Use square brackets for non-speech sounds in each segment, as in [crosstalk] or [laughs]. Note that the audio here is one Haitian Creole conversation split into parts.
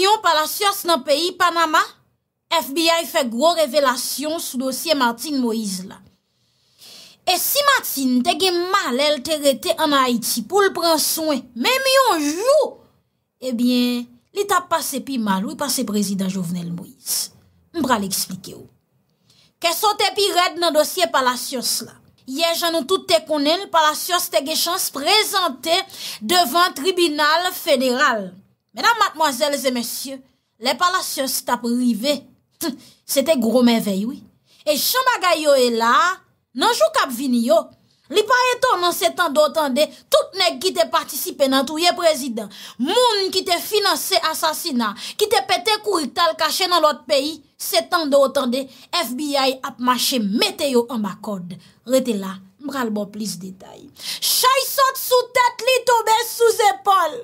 Yon palasyos nan peyi Panama, FBI fe gro revelasyon sou dosye Martin Moïse la. E si Martin tege mal el terete an Haiti pou l pran souen, men mi yon jou, ebyen eh li ta pase pi mal ou pase prezida jovenel Moïse. Mbra li eksplike ou. Kesote pi red nan dosye palasyos la. Ye janon tout te konen palasyos tege chans prezante devan tribunal federal. Mèdam matmoazèl zè mèsyè, lè palasyon stap rive, sè te gro mèvey wè. E chan bagay yo e la, nanjou kap vini yo, li pa eton nan setan do otan de, tout nek ki te partisipe nan touye prezident, moun ki te finanse asasina, ki te pète kou rital kache nan lot peyi, setan do otan de, FBI ap mache meteyo an bakod. Rete la, mral bo plis detay. Chay sot sou tèt li tobe sou zèpol.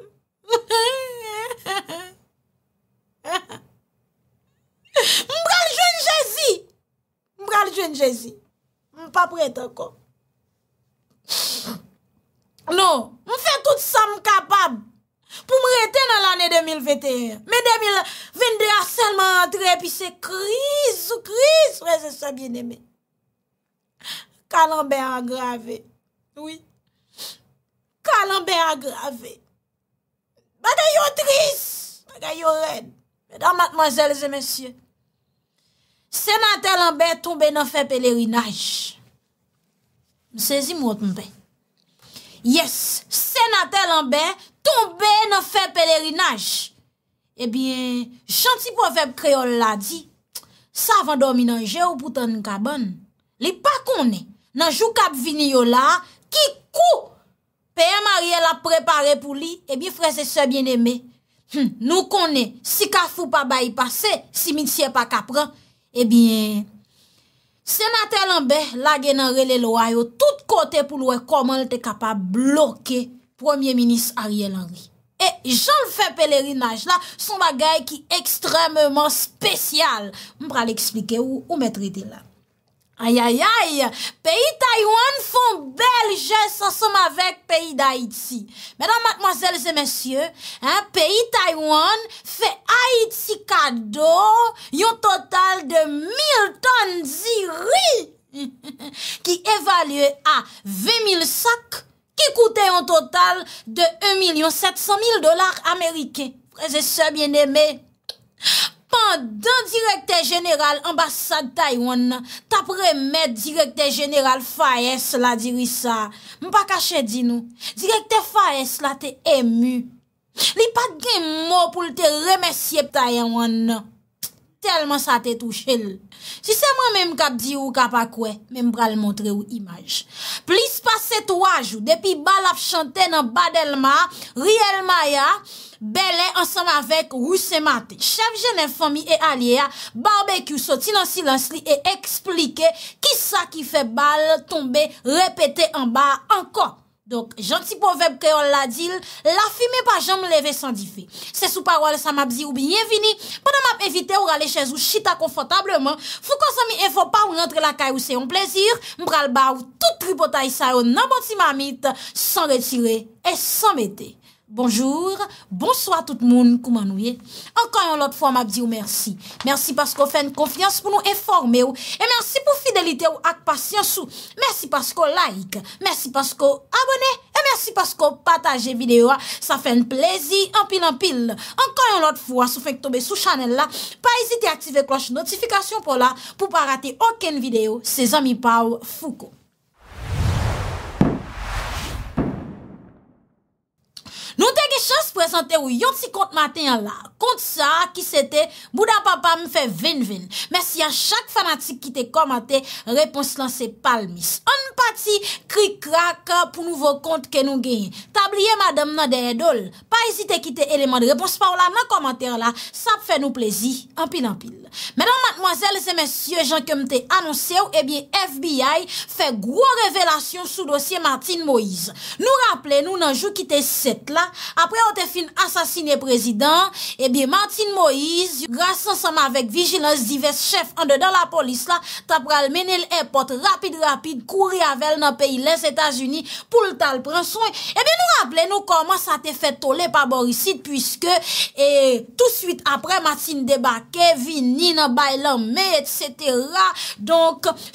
Mwen bral jwen jazi Mwen bral jwen jazi Mwen pa prèt ankon Non, mwen fè tout sa mwen kapab Pou mwen rete nan l'anè 2021 Mwen 2022 a selman rentre Pi se kriz ou kriz Wè zè sa bin eme Kalan ben agrave Kalan ben agrave Ata yon tris, ata yon ren. Eda matmazelze, monsye. Senatel anbe, tombe nan fe pelerinaj. Msezi mwot mpe. Yes, senatel anbe, tombe nan fe pelerinaj. Ebyen, eh chantipo feb kreol la di, sa van domi nan je ou pou tan nkabon. Li pa konen, nan jou kap vini yo la, ki kou. Peye Marielle a prepare pou li, ebi eh frese se bien eme. Nou konen, si ka foupa ba yi pase, si mitsye pa kapran, ebi... Senatel anbe, la genanre le loay ou tout kote pou loue koman l te kapa bloke Premier Ministre Ariel Henry. E jan l fe pelerinaj la, son bagay ki ekstremement spesyal. M pra li eksplike ou, ou mette rete la. Ayayay, peyi Taiwan fon belje sa som avèk peyi d'Haïti. Mèdan matmoazèl zè mèsyè, peyi Taiwan fè Haïti kado yon total de 1000 ton ziri ki evalye a 20,000 sak ki koute yon total de 1,700,000 dolar Amerike. Preze sè bienemè. Ok. Mandan direkte jeneral ambasad tay wan nan, tap remet direkte jeneral faes la diri sa. Mpa kache di nou, direkte faes la te emu. Li pat gen mmo pou lte remesye p tay wan nan. Telman sa te touche l. Si seman menm kap di ou kap akwe, menm pral montre ou imaj. Plis pa set waj ou, depi bal ap chante nan badel ma, riel ma ya... Belè ansan avèk rousè matè, chav jenè fò mi e alè ya, barbekyou soti nan silans li e eksplike ki sa ki fè bal tombe repete an ba ankon. Donk janti poveb kè yon la dil, la fime pa jom leve san di fe. Se sou parol sa map zi ou biye vini, pwana map evite ou rale chèz ou chita konfotableman, fwou konsan mi evo pa ou rentre la kaj ou se yon plezir, mpral ba ou tout pri potay sa yo nan boti mamit, san retire et san mette. Bonjour, bonsoir tout moun koumanouye. Ankan yon lot fwa map di ou mersi. Mersi pasko fèn konfians pou nou eforme ou. E mersi pou fidelite ou ak pasyans ou. Mersi pasko like, mersi pasko abone. E mersi pasko pataje videyo a. Sa fèn plezi, anpil anpil. Ankan yon lot fwa sou fèn k tombe sou chanel la. Pa esite aktive kloche notifikasyon pou la. Pou pa rate oken videyo, se zami pa ou fouk ou. Nou te ge chans prezante ou yon ti kont maten la Kont sa ki se te Bouda papa mi fe vin vin Mes ya chak fanatik ki te komate Repons lan se palmis An pati kri kra ka pou nouvo kont ke nou genye Tabliye madam nan de edol Pa ezite ki te eleman de repons pa ou la Nan komate la Sa fe nou plezi Ampil ampil Menan matmoazel se mesye Jan kem te anonsye ou Ebyen FBI fe gro revelasyon Sou dosye Martin Moise Nou rappele nou nan jou ki te set la apre ou te fin asasine prezident e bi Martin Moïse gras ansama vek vigilans divest chef an de dan la polis la tap pral mene l epote rapide rapide kouri avel nan peyi les Etats-Unis pou l tal pran son e bi nou rample nou koman sa te fet tole pa borisit pwiske tout suite apre Martin debake vin ni nan baylan me et setera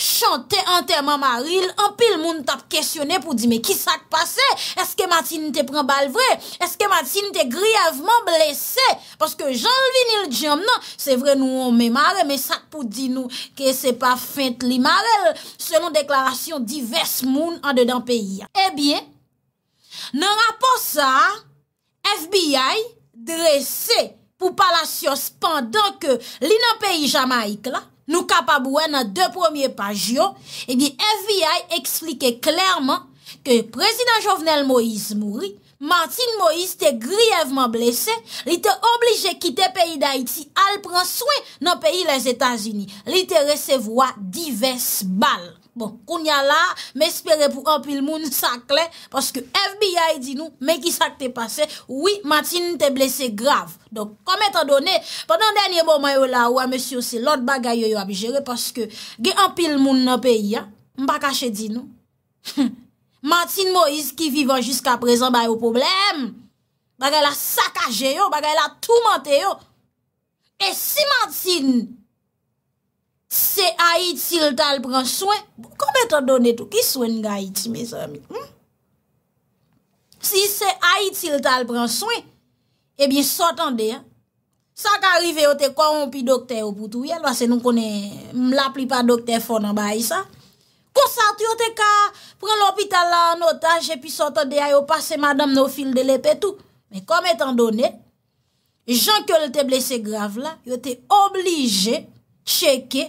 chante anterman maril an pil moun tap kesyone pou di me ki sak pase eske Martin te pren bal vre? eske Matin te griyevman blese paske Jean-Louis Nildjian nan se vre nou ou me mare me sak pou di nou ke se pa feint li mare selon deklarasyon divers moun an de eh dan peyi e bie nan rapos sa FBI drese pou palasyos pandan ke li nan peyi Jamaik la nou kapabouen an de premier pajyo e eh bie FBI explike klerman ke prezident jovenel Moise Mouri Martin Moïse te griyevman blese, li te oblije kite peyi d'Haïti, al pran swen nan peyi les Etats-Unis. Li te resevwa divers bal. Bon, kounya la, me espere pou anpil moun sakle, paske FBI di nou, men ki sakte pase, oui, Martin te blese grav. Donk, kome te done, pendant denye bon man yo la oua, mesyo se lot bagay yo yo abjere, paske ge anpil moun nan peyi, mba kache di nou. [laughs] Matin Moïse ki vivan jiska prezant ba yo problem. Bagay la sakaje yo, bagay la toumante yo. E si Matin se a iti l tal pran swen, konbe ton donne tou ki swen ga iti me sa mi? Hmm? Si se a iti l tal pran eh swen, ebi sotande, sa ka rive yo te korompi dokte yo pou tou yel, se nou konen, m la plipa dokte fonan ba yisa. konsant yo te ka pran l'opital la anotaj epi sotan de a yo pase madam no fil de lepe tout. Men kom etan donen, jankyo yo te blese grave la, yo te oblije cheke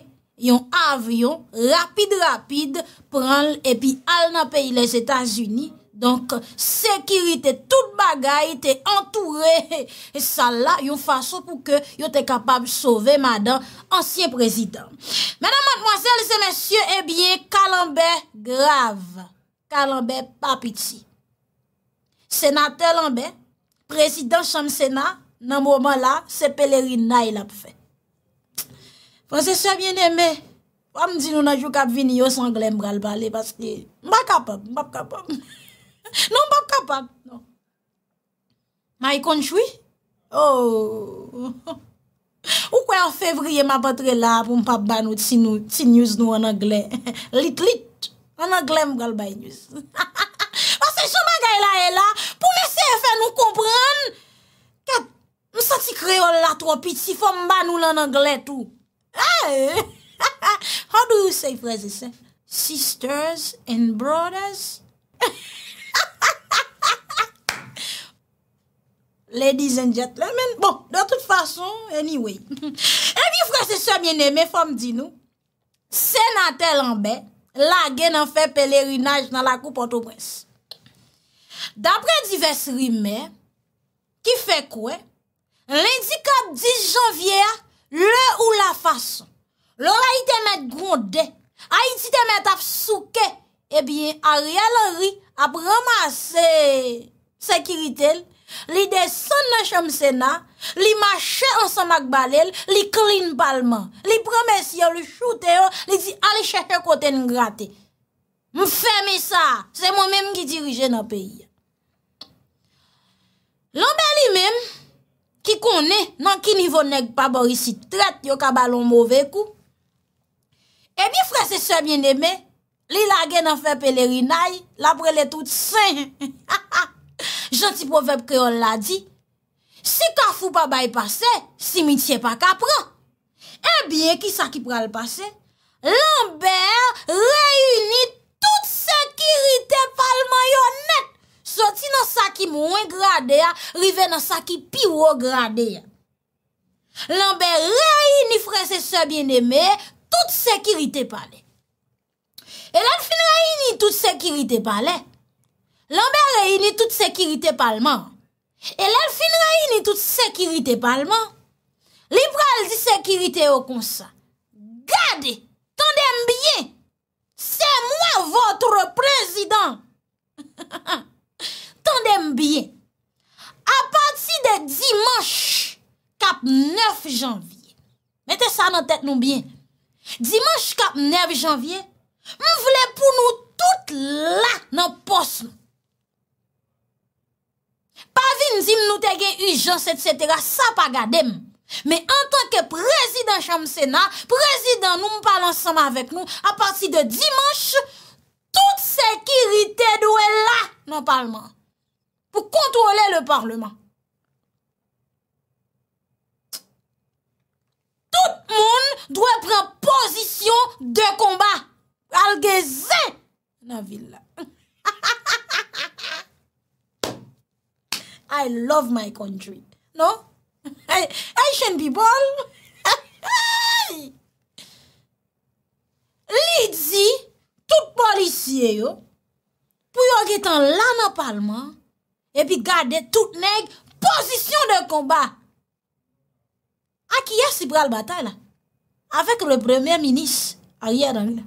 yon avyon rapide rapide pran epi al nan peyi les Etats-Unis Donk, sekirite, tout bagay, te entoure. E sa la, yon fason pou ke yon te kapab sove madan, ansyen prezident. Menan, mademoiselle, se mensyon, ebyen, eh kalambe, grav. Kalambe, papiti. Senatel anbe, prezident chanm senat, nan mwoman la, se peleri nay lap fe. Pwese, sa bien eme, wam di nou na jou kap vini yo sanglem bral bale, paske mbap kapab, mbap kapab, mbap kapab. Non mpap kapak non. oh. [laughs] Ma yi konjwi? Oh Ou kwen fevriye ma patre la Pou mpap ban ou ti nou Ti news nou an an glen [laughs] Lit lit An an glen mkal bay news Ase [laughs] sou magay la e la Pou lese e fe nou kompran M sati kreol la tropi ti Fou m ban ou an an glen tou How do you say freze sef? Sisters and brothers Ha ha Ha [laughs] ha ha ha ha ha! Lady Zanjet la men. Bon, de tout fason, anyway. Ebi fwese se mwen eme, fwem di nou, senate lanbe, lage nan fe pelerinaj nan la koupan tou pres. Dapre divers rime, ki fe kwe, lindikap di janvyea, le ou la fason. Lora ite met gronde, a ite met afsouke, ebi eh a realori ap roma se sekiritel, li de son nan chanm sena, li mache ansanak balel, li klin palman, li prames yon, li choute yon, li di ale chache kote ngrate. M fèmè sa, se mò mèm ki dirije nan peyi. Lan bè li mèm, ki konè nan ki nivò nèk pabori si trèt yo ka balon mowè kou, e bi fwese se mjenè mè, li lage nan fe pelerinaj, la prele tout sen. Janti [laughs] profep kreon la di, si ka fou pa bay pase, si mi tye pa kapran. E en biye ki sa ki pral pase, l'enber reyini tout se kirite pal mayonet, soti nan sa ki mwen grade ya, rive nan sa ki piwo grade ya. L'enber reyini frese se bieneme, tout se kirite palen. E lèl fin rayini tout sekiritè palè. Lèl bel rayini tout sekiritè palman. E lèl fin rayini tout sekiritè palman. Libral di sekiritè yo konsa. Gade, tondem biye. Se mwen votre prezident. [laughs] Tondem biye. A pati de dimanche kap 9 janvye. Mete sa nan tèt nou biye. Dimanche kap 9 janvye. Mwen vle pou nou tout la nan pos nou. Pa vin zim nou tege ujans et setera, sa pa gade m. Me an tanke prezident chanm sena, prezident nou mwen pal ansama avèk nou, a patsi de dimanche, tout sekirite dwe la nan palman. Pou kontrole le parleman. Tout moun dwe pren posisyon de kombat. Alge zè! Navila. [laughs] I love my country. No? Asian people! Lidzi, tout policie yo, pou yo getan lan an palman, epi gade tout neg posisyon de komba. Ak yè si pral batay la, avèk le premier minis ayer an yè la.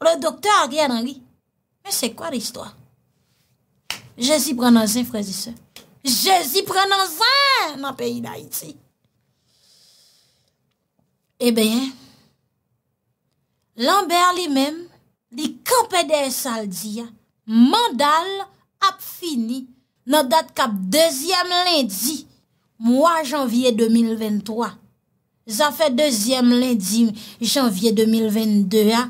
Le doktor eh a gen anwi. Men se kwa de histwa? Je zi prenan zin, frezi se. Je zi prenan zin, nan peyi da iti. E ben, lan ber li men, li kapè de saldi ya, mandal ap fini, nan dat kap deuxième lindi, mwa janvye 2023. Za fè deuxième lindi, janvye 2022 ya,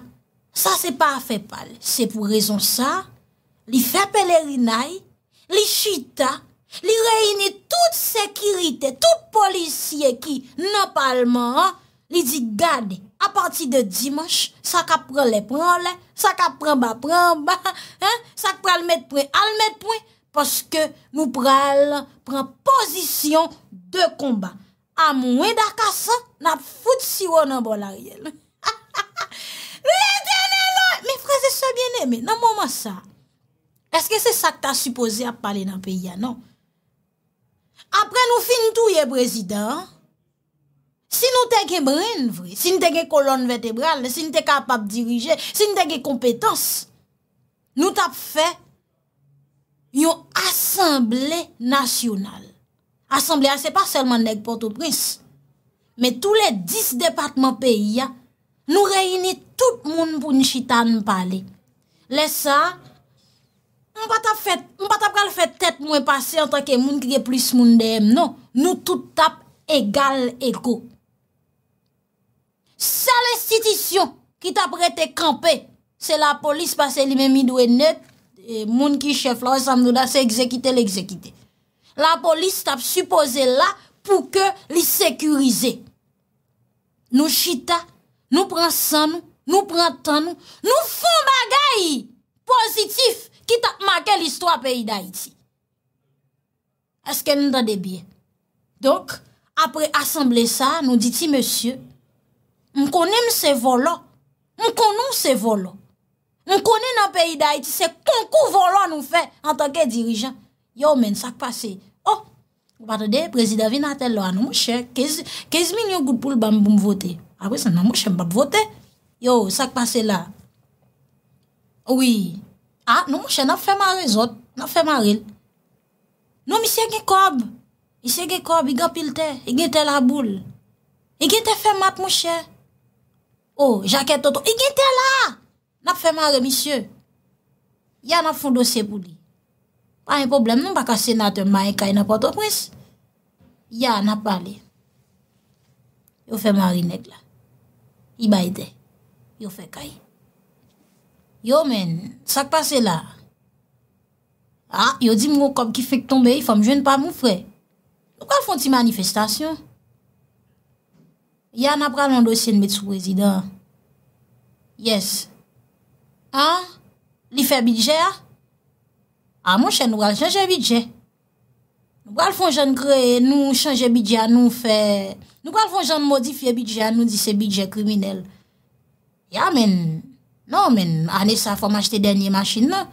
Sa se pa fe pal, se pou rezon sa, li fe pelerinaj, li chita, li reine tout sekirite, tout polisye ki nan palman, li di gade. A pati de dimanche, sa ka pran le pran le, sa ka pran ba pran ba, sa ka pran le met pre, al met pre, poske nou pran la, pran posisyon de komban. A mwen da kasa, nan fout si wou nan bon la riyel. [laughs] Se se gen eme, nan mouman sa. Eske se sa k ta suppose ap pale nan pey ya, nan? Apre nou fin tou ye, prezident, si nou teke brene vre, si nou teke kolon vetebral, si nou teke kapap dirije, si nou teke kompetans, nou tepe fe, yon asemble nasyonal. Asemble, a se pa selman neg Port-au-Prince, me tou le dis departman pey ya, Nou reyine tout moun pou nchita nou pale. Le sa, mou patap kal fè tèt mwen pase an tanke moun ki ge plis moun deyem. Non, nou tout tap egal eko. Sa lè sitisyon ki tap rete kampe, se la polis pase li men midou e net, moun ki chef la, an san moun da se ekzekite l'ekzekite. La polis tap suppose la pou ke li sekurize. Nou chita, Nou pran san nou, nou pran tan nou, nou fon bagay positif kit ap make l'histoire peyi d'Haïti. Eske nou dan debyen. Dok, apre asemble sa, nou diti, Monsie, m konen m se volo, m konon se volo, m konen nan peyi d'Haïti se konkou volo nou fe en tanke dirijan. Yo men sak pase, oh, wadade, prezidavi nan tel lo an, m chè, kez mi nyon gout pou l'bambou m votey. Abre se nan mouche mbap vote. Yo, sak pase la. Ouwi. A, ah, nou mouche nap fe mare zot. Nap fe mare. Nou misye gen kob. Misye gen kob, gen pilte. Gen te la boule. Gen te fe mat mouche. Oh, jaket toto. Gen te la. Nap fe mare misye. Ya nan foun dosye pou li. Pa yon problem. Mou non, baka senate mayen kaye nap wato pres. Ya nan pale. Yo fe mare neg la. Iba e de. Yo fek ay. Yo men, sa k pase la? Ha, ah, yo di mou kom ki fek tombe, ifo m jwen pa mou fre. Yo kwa fon ti manifestasyon? Ya napra londosye nmet sou prezident. Yes. Ha? Ah, li fe bilje ya? Ha, ah, mou chen wak jen jen bilje. Ha? Nou gwa l fonjan kre, nou chanje bidja, nou fè, nou gwa l fonjan modifiye bidja, nou dise bidja kriminelle. Ya men, nou men, ane sa fòm achte denye masin, nan?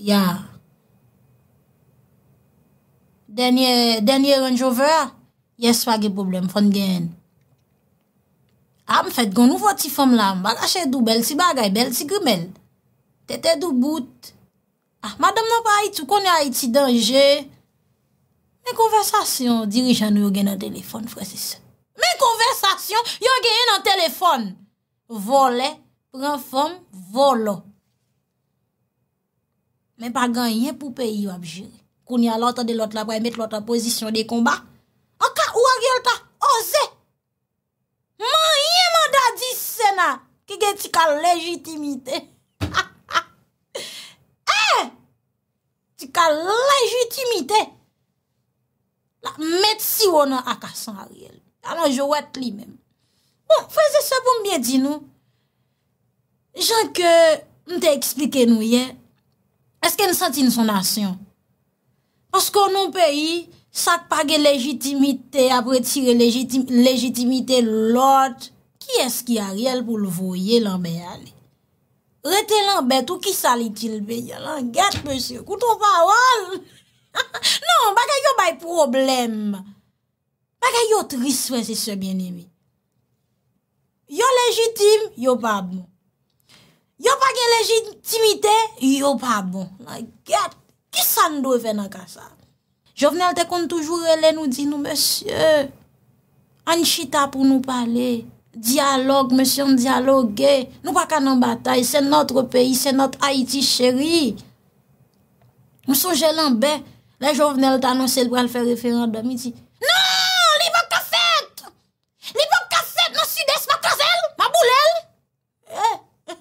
Ya. Denye, denye renjover, ya swage problem fòn gen. A ah, m fèt, gwa nou voti fòm lan, wak ashe do bel si bagay, bel si krimen. Tete do bout. Ah, madèm nan va iti, kon yo a iti denje. Mè konversasyon dirijan nou yon gen nan telefon, Fresise. Mè konversasyon, yon gen yon nan telefon. Vole, pren fom, volo. Mè pa ganyen pou peyi yo ap jiri. Kouni alotan de lot la pou emet lotan posisyon de komba. An ka ou agyol ta oze. Man yon manda di sena. Ki gen tika legitimite. [laughs] Eh! Tika legitimite. Tika legitimite. La mèd si wò nan akasan bon, a rèl. Anan jowèt li mèm. Bon, fèze se pou mbyè di nou. Jean ke m te eksplike nou yen, eske n sati n sonasyon? Oskon nou peyi, sak page legitimite, apre tire legitimite lòt, ki eski a rèl pou l'voye lan bè yane? Rète lan bè tou ki sali til bè yane? Gèt mè sè, kouton fawòl! [laughs] Nan, baka yo bay problem. Baka yo triswe se se bien emi. Yo legitime, yo pabon. Yo pake legitimite, yo pabon. Kis an doye fè nan kasa? Jo vnen al te kontoujou rele nou di nou, Monsie, an chita pou nou pale. Dialogue, monsie, an dialogue. Nou baka nan batay, se notre peyi, se notre Haiti chéri. Monsie, jè lan bè. La joun venel tanonsel bral fè referan dwa miti. Non, li bon kasset! Li bon kasset nan sudès, ma kazel! Ma boulel! Eh!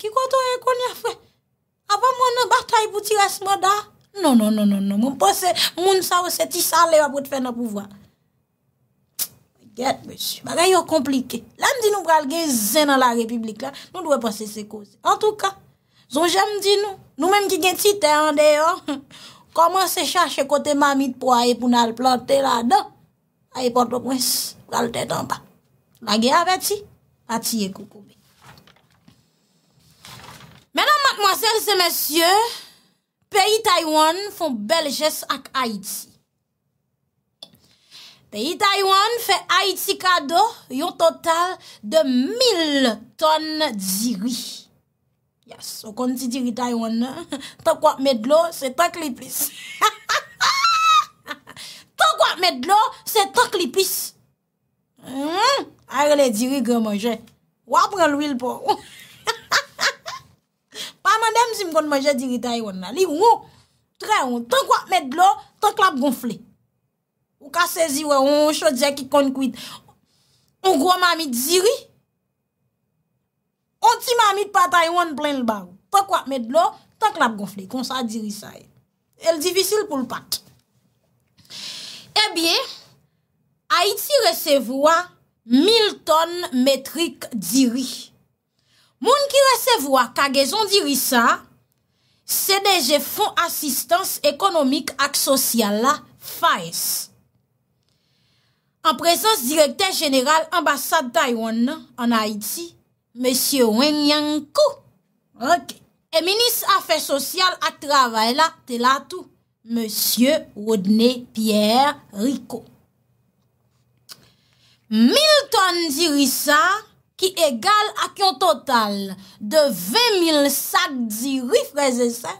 Ki kwa to e konye fwe? A pa mwen nan barta y pouti rase mwada? Non, non, non, non, non. Moun posè, moun sa wè se ti salè wè pou te fè nan pouvwa. Gat, me chou, bagay yo komplike. La mdi nou bral gen zè nan la republik la, nou dwe posè se kose. En tou ka, zon jè mdi nou. Nou mèm ki gen titè an deyo, an. Koman se chache kote mamit pou aye pou nal plante la dan, aye pote pou ens kalte dan pa. La gey aveti, ati ye koukoube. Menan, mk mwase, se monsye, peyi Taiwan fon Belges ak Haiti. Peyi Taiwan fe Haiti kado yon total de 1000 tonne zirwi. Yas, o kon ti diri Taywanna, [laughs] to kwa med lo, se to kli plis. [laughs] To kwa med lo, se to kli plis. Hmm? Ayo le diri gen manje, wapre lwil po. [laughs] Pa man dem si m kon manje diri Taywanna, li wou, tre wou, to kwa med lo, se to klap gonfle. Ou ka sezi we, ou chodze ki kon kwit. Ou kwa mami diri, konti mamit pat ayon plen l barou. Pek wap med lo, tank lap gonfle, konsa diri sa e. El divisil pou l pat. E bie, Haiti resevwa 1000 ton metrik diri. Moun ki resevwa kagezon diri sa, CDG Fonds Assistance Ekonomik Ak Sosyal la faes. An presans direkter general ambasad tayon an Haiti, Monsye Wen Yankou, e menis afe sosyal a travay la, te la tou, Monsye Wodne Pierre Rico. Mil ton dirisa ki egal ak yon total de 20.000 sak diri freze sa,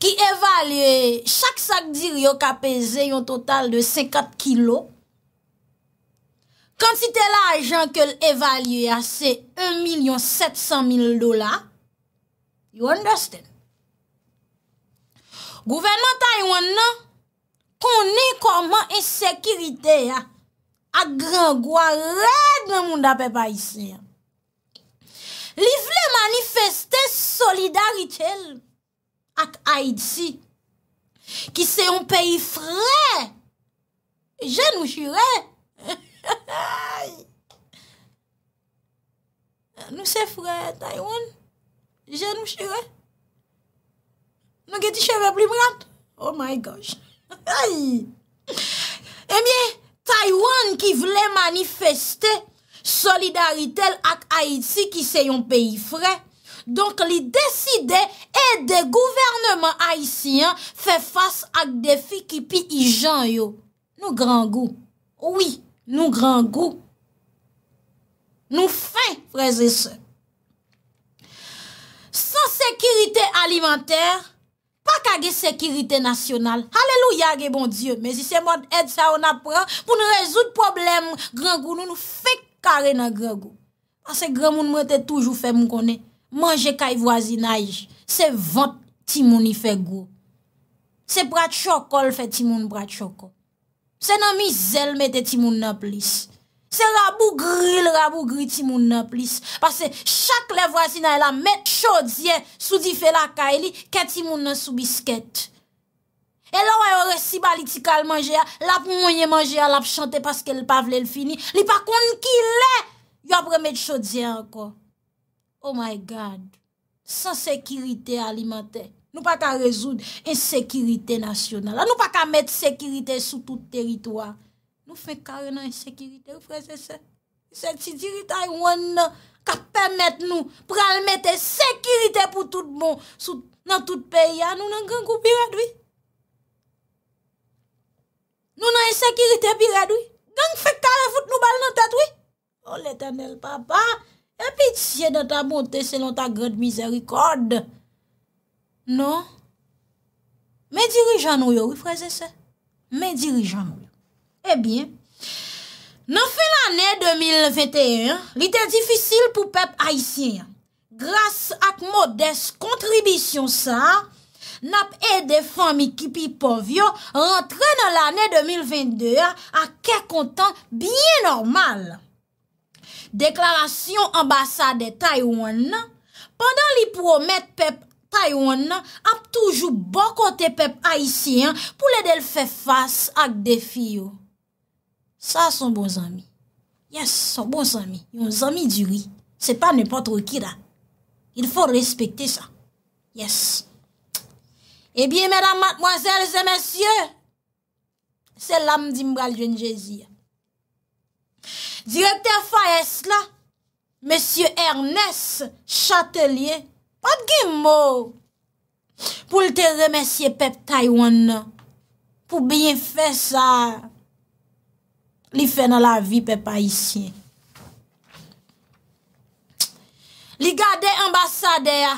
ki evalye chak sak diri yo ka peze yon total de 54 kilo, Kansi te la ajan ke l evalye ya se 1.700.000 dola, you understand? Gouvernant Taywana konen koman ensekirite ya ak gran gwa red men moun da pepa isi. Li vle manifeste solidarite l ak Aidsi ki se yon peyi fre, jen ou jirey, Nou se fwè Taiwan, jè nou chwè? Nou gè di chwè vè bli brant? Oh my gosh! Emyè, eh Taiwan ki vle manifeste solidaritel ak Aïtse ki se yon peyi fwè. Donk li deside ede gouvernman Aïtse fè fas ak defi ki pi ijan yo. Nou grangou, ouy! Nou gran gou, nou fe freze se. San sekirite alimenter, pa kage sekirite nasyonal. Aleluya ge bon Diyo, mezi se mod ed sa ona pre, pou nou rezout problem gran gou, nou nou fe kare nan gran gou. Ase gran moun mwen te toujou fe moun kone, manje kay voazinaj, se vant timouni fe gou. Se brad chokol fe timoun brad chokol. Se nan mi zel mette ti moun nan plis. Se rabou gri, le rabou gri ti moun nan plis. Pase chak le vwazina e la met chodien sou di fe la ka e li, ken ti moun nan sou bisket. E la wè yon resi bali ti kal manje ya, lap mounye manje ya, lap chante paske l pavle l fini. Li pa kon ki le, yon pre met chodien anko. Oh my God, san sekirite alimante. Nou pa ka rezoud insekirite nasyonal. Nou pa ka mette sekirite sou tout teritwa. Nou fekare nan insekirite. Ou fre se se? Se ti diri Taiwan nan ka pemet nou pral mette sekirite pou tout bon sou nan tout peya. Nou nan genkou bi redoui? Nou nan insekirite bi redoui? Genk fekare foute nou bal nan tetoui? O oh, letanel papa, e pitiye nan ta monte selon ta gred mizerikode. Non, men dirijan nou yo rifreze se. Men dirijan nou yo. E eh bie, nan fin l'anè 2021, li te difisil pou pep haisyen. Gras ak modes kontribisyon sa, nap e defan mi kipi povyo rentre nan l'anè 2022 ak ke kontan biye normal. Deklarasyon ambasade Taiwan, pandan li promet pep haisyen, Taywana ap toujou bon kote pep Aisyen pou ledel fefas ak defi yo. Sa son bon zami. Yes, son bon zami. Yon zami diwi. Se pa nipotro ki da. Il fo respekte sa. Yes. Ebyen, eh medan matmoazel, zemensye. Se lam dimbal jenjezi. Direkte fa es la. Monsye Ernest Chatellier. Pat gen mo pou lte remesye pep Taywana pou byen fe sa li fe nan la vi pep Aisyen. Li gade ambasade ya,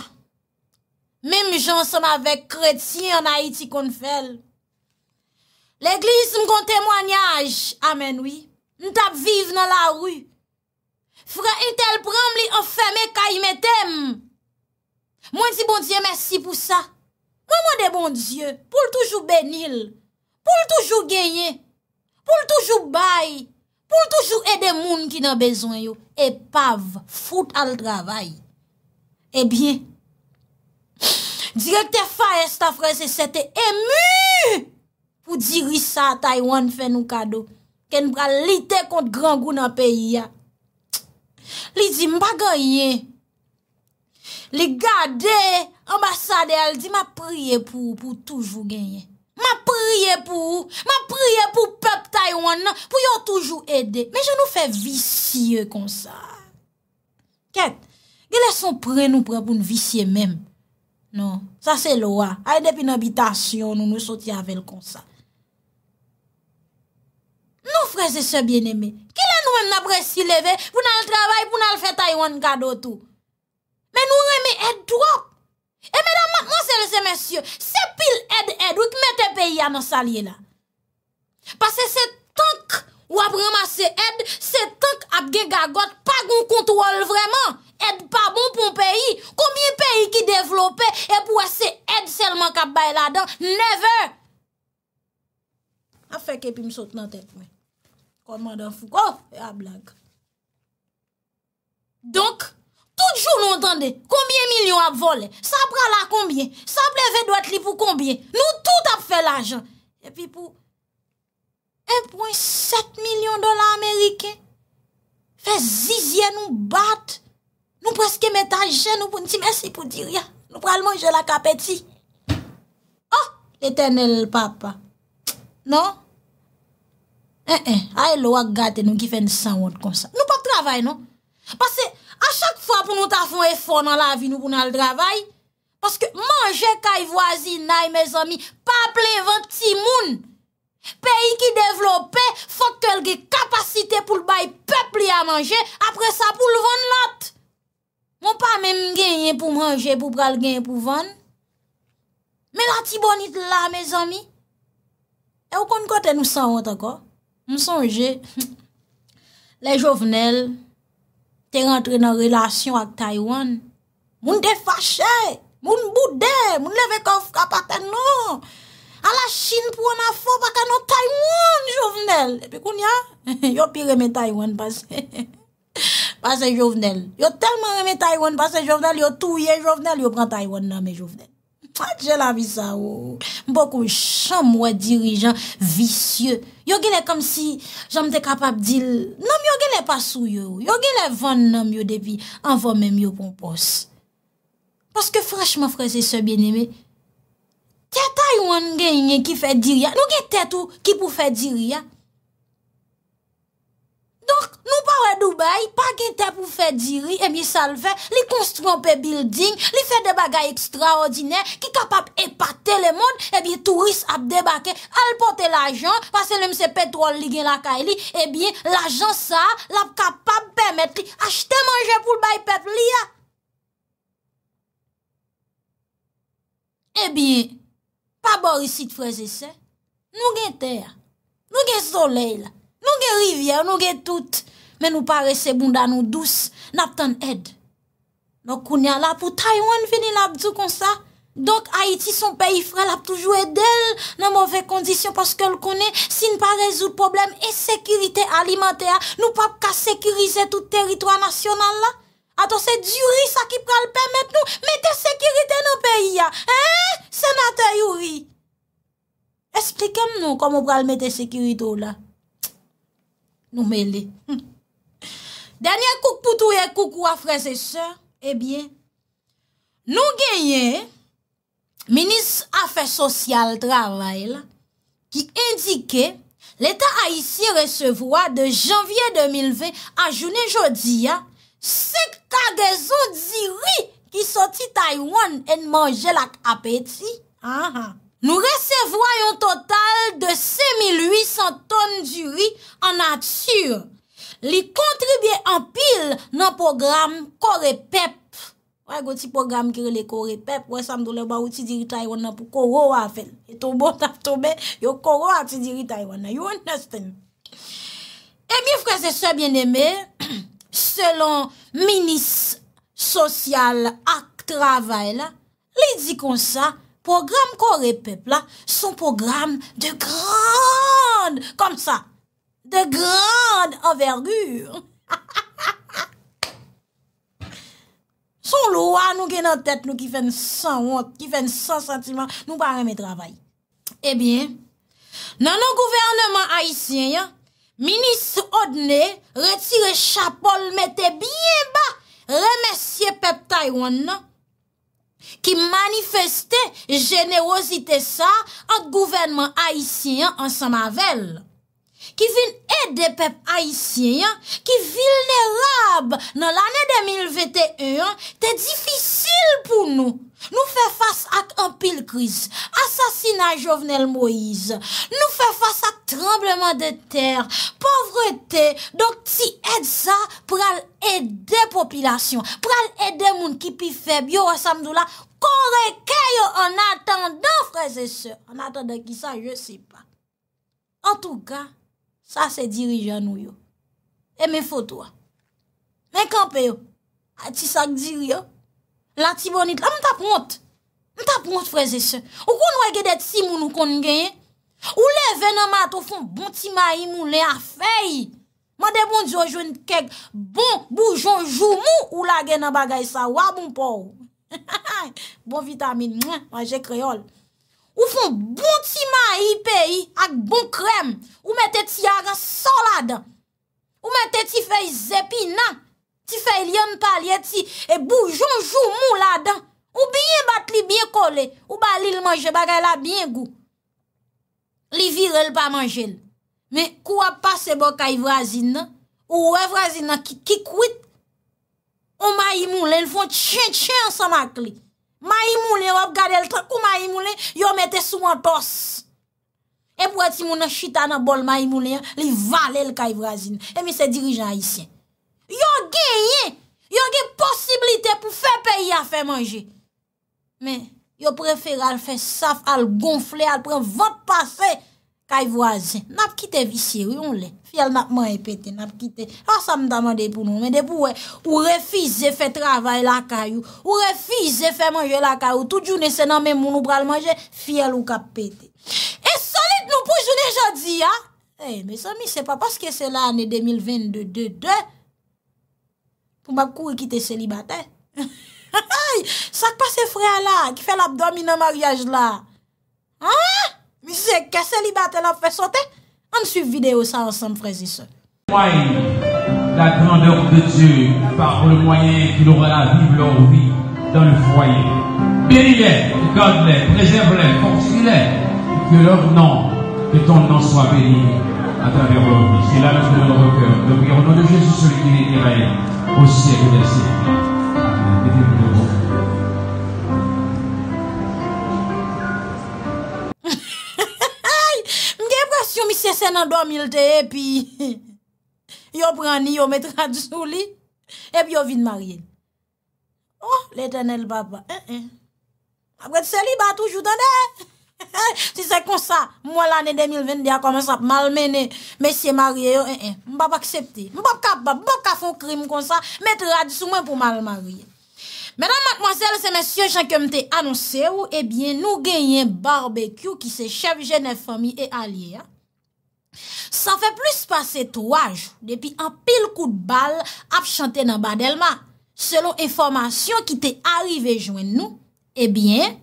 mem jan som avek kreti an Aiti kon fel. L'eglis m kon temwanyaj, amen wi, n tap vive nan la wu. Fren itel pram li ofeme kay metem. Mwen di bon diye mersi pou sa. Mwen mwen de bon diye pou l toujou benil. Pou l toujou genye. Pou l toujou bay. Pou l toujou ede moun ki nan bezon yo. E pav, fout al travay. E eh bie. Direk te fa esta freze se te emu. Pou diri sa Taiwan fè nou kado. Ken pral lite kont gran gou nan peyi ya. Li di mba ganyen. Li gade, ambasade al di, ma priye pou pou toujou genye. Ma priye pou, ma priye pou pep Taiwan nan, pou yon toujou ede. Men jen nou fe visye konsa. Ket, gile son pre nou pre pou nou visye men. Non, sa se lo a, a yon depi nan bitasyon nou nou soti avel konsa. Nou freze se bieneme, gile nou men apresi leve pou nan l trabay pou nan l fe Taiwan kadotou. Men nou reme edwop. E mena mansele se mensye, se pil edw edw wik mette peyi anan salye la. Pase se tank wap remase edw, se tank apge gagot, pa goun kontrol vreman. Edw pa bon pou mpeyi. Koumyen peyi ki devlope, ep wase edw selman kap bay la dan. Never! Afek epi msot nan tek mwen. Kouman dan fouk. Oh! E a blag. Donk, Toutjou nou entende, kombye milyon ap vole, sa prala kombye, sa pleve doit li pou kombye, nou tout ap fe l'ajan. E pi pou, 1.7 milyon dola Amerike, fe zizye nou bat, nou preske met a jen, nou poun ti mersi pou di ria, nou pral manje la kapeti. Oh, l'eternel papa, non? En eh, en, eh, haye lou ak gate nou ki fen san wot kon sa. Nou pak travay, non? Pase, A chak fwa pou nou ta fon e fon nan la vi nou pou nan l dravay. Paske manje kay voazi nay, me zomi, pa ple ven ti moun. Peyi ki devlope, fok ke lge kapasite pou l bay pepli a manje, apre sa pou l ven lot. Moun pa men mgenyen pou manje pou pral genyen pou ven. Men la ti bonit la, me zomi. E w kon kote nou san wot akor. Mou san wje. [laughs] Le jovenel... Te rentre nan relasyon ak Taiwan. Moun defache, moun boudè, moun leve kof kapaten nou. A la chine pou an afo baka nan Taiwan, jovenel. Epi koun ya, [laughs] yo pi reme Taiwan pase, [laughs] pase jovenel. Yo telman reme Taiwan pase jovenel, yo touye jovenel, yo bran Taiwan nan me jovenel. Jè la vi sa ou, oh. mbokou chan mwa dirijan visye. Yo genè kom si jan mte kapap dil. Nanm yo genè pasou yo, yo genè van nanm yo depi, anvan menm yo pon pos. Paske frasman frase se bieneme, tè ta yon genye ki fè diri ya, nou gen tè tou ki pou fè diri ya. Noun pa wè Dubaï, pa gen te pou fè diri, e bie sal fè, li konstruan pe bildin, li fè de bagay ekstraordinè, ki kapap epate le moun, e bie turis ap debake, alpote la jan, pase lèm se petrol li gen lakay li, e bie la jan sa, lap kapap pèmèt li, achte manje pou l'bay pep li ya. E bie, pa borisi tfè zese, nou gen te, nou gen soley la. Nou gen rivyer, nou gen tout, men nou pare se bunda nou douz, nap tan ed. Nou kounyan la pou Taiwan vini nap djou konsa, donk Haiti son peyi frel ap toujou edel, nan mouve kondisyon paske l konen, sin pa rezout problem e sekirite alimante a, nou pap ka sekirize tout teritwa nasyonal la. Ato se djuri sa ki pral pemet nou, mette sekirite nan peyi a. He? Senatay yuri. Esplikem nou komo pral mette sekirite ou la. Nou mele. Hm. Danyan kouk pou touye kouk wafre se se, ebyen, eh nou genyen, Minis Afè Sosyal Travail, ki indike, l'Etat a isi resevwa de janvye 2020 a jounen jodi ya, sek kage zo di ri ki soti Taiwan en manje lak apeti, ha ah, ah. ha ha. Nou resevoy yon total de 7800 bon ton juri an atur. Li kontribye an pil nan program Korepep. Ou e go ti program kirele Korepep. Ou e sam do le ba ou ti diri Taywana pou koro a fel. E to bon a tobe, yo koro a ti diri Taywana. You understand? E mi fwese se bieneme, selon Minis Sosyal Ak Travaila, li di konsa, Program kore pep la, son program de graan, kom sa, de graan envergur. Son lwa nou gen nan tet nou ki fèn san wot, ki fèn san sentiman, nou ba reme travay. E eh bien, nan nan gouvernement haisyen ya, minis odne, retire chapol, mette bien ba, remesye pep Taiwan nan. qui manifestait générosité ça, au gouvernement haïtien en Samavel. ki vin ede pep haisyen, ki vilne rab nan l'anè 2021, te difisil pou nou. Nou fe fase ak an pil kriz, asasina jovnel Moïse, nou fe fase ak trembleman de ter, povrete, donk ti ed sa, pral ede popilasyon, pral ede moun ki pi feb, yo wè samdou la, kore ke yo an atan de, freze se, an atan de ki sa, je si pa. An tou ka, Sa se dirije anou yo. E men foto wa. Men kampe yo. A ti sak diri yo. La ti bonit. La mwen ta pront. Mwen ta pront freze se. Ou kon wè gè det si moun ou kon genye. Ou lè venan mat ou fon bon ti mayi moun lè a fey. Man de bon diyo jwen kek. Bon boujoun jou mou ou la gen nan bagay sa. Wabon pou. [laughs] Bon vitamine. Wajè kreol. Ou fon bon ti ma yi peyi ak bon krem, ou mette ti agan sol adan, ou mette ti fey zepi nan, ti fey liyon palye ti, e boujounjou mou ladan, ou biyen bat li biyen kole, ou bali l manje bagay la biyen gou. Li virel pa manjel, me kou ap pase bok ay vrazina, ou wè vrazina ki kouit, ou ma yi mou lèl fon tchen tchen sanak li. Ma yi mounen wap gade l trakou ma yi mounen, yo mette souman pos. E mwen ti mounen chita nan bol ma yi mounen, li vale l kayvwa zin. E mi se dirijan yi sen. Yo genye, yo genye posibilite pou fe peyi a fe manje. Men, yo preferal fe saf al gonfle al pren vot pa fe kayvwa zin. Nap kite visir yon lè. Fiyal nap man epete, nap kite. Ha sa m damande pou nou. Mende pou ou refize fe travay lakayou. Ou refize fe manje lakayou. Tout jou nese nan men moun ou pral manje. Fiyal ou kapete. E solit nou pou jounen jodi ya. E, me sa mi se pa paske se la ane 2022-2022. Pou ma kou e kite selibate. Sak pa se fre ala ki fe labdomi nan maryaj la. Mi se ke selibate la fe sote. On suit vidéo ça ensemble, frères et sœurs. La grandeur de Dieu par le moyen qu'il aura à vivre leur vie dans le foyer. Bénis-les, garde-les, préserve-les, fortifie-les, que leur nom, que ton nom soit béni à travers leur vie. C'est là notre cœur. Nous prions nom de Jésus, celui qui est au siècle des Amen. Tenan 2000 te e pi [laughs] Yo prani yo met radisou li E pi yo vin marye Oh, le tenel baba eh, eh. Abrek seli ba toujou dande [laughs] Si se konsa Mwen l'anen 2020 A komensa ap malmene Mesye marye yo eh, Mbap aksepte Mbap kap pa, mbap ka fon krim konsa Met radisou mwen pou mal marye Menan mat mwansel se men syon chanke mte anonser Ou e bien nou genyen barbekyou Ki se chef jene fomi e alye ya Sa fe plis pase toaj depi an pil kou d'bal ap chante nan badelma. Selon eformasyon ki te arrive jwen nou, ebyen, eh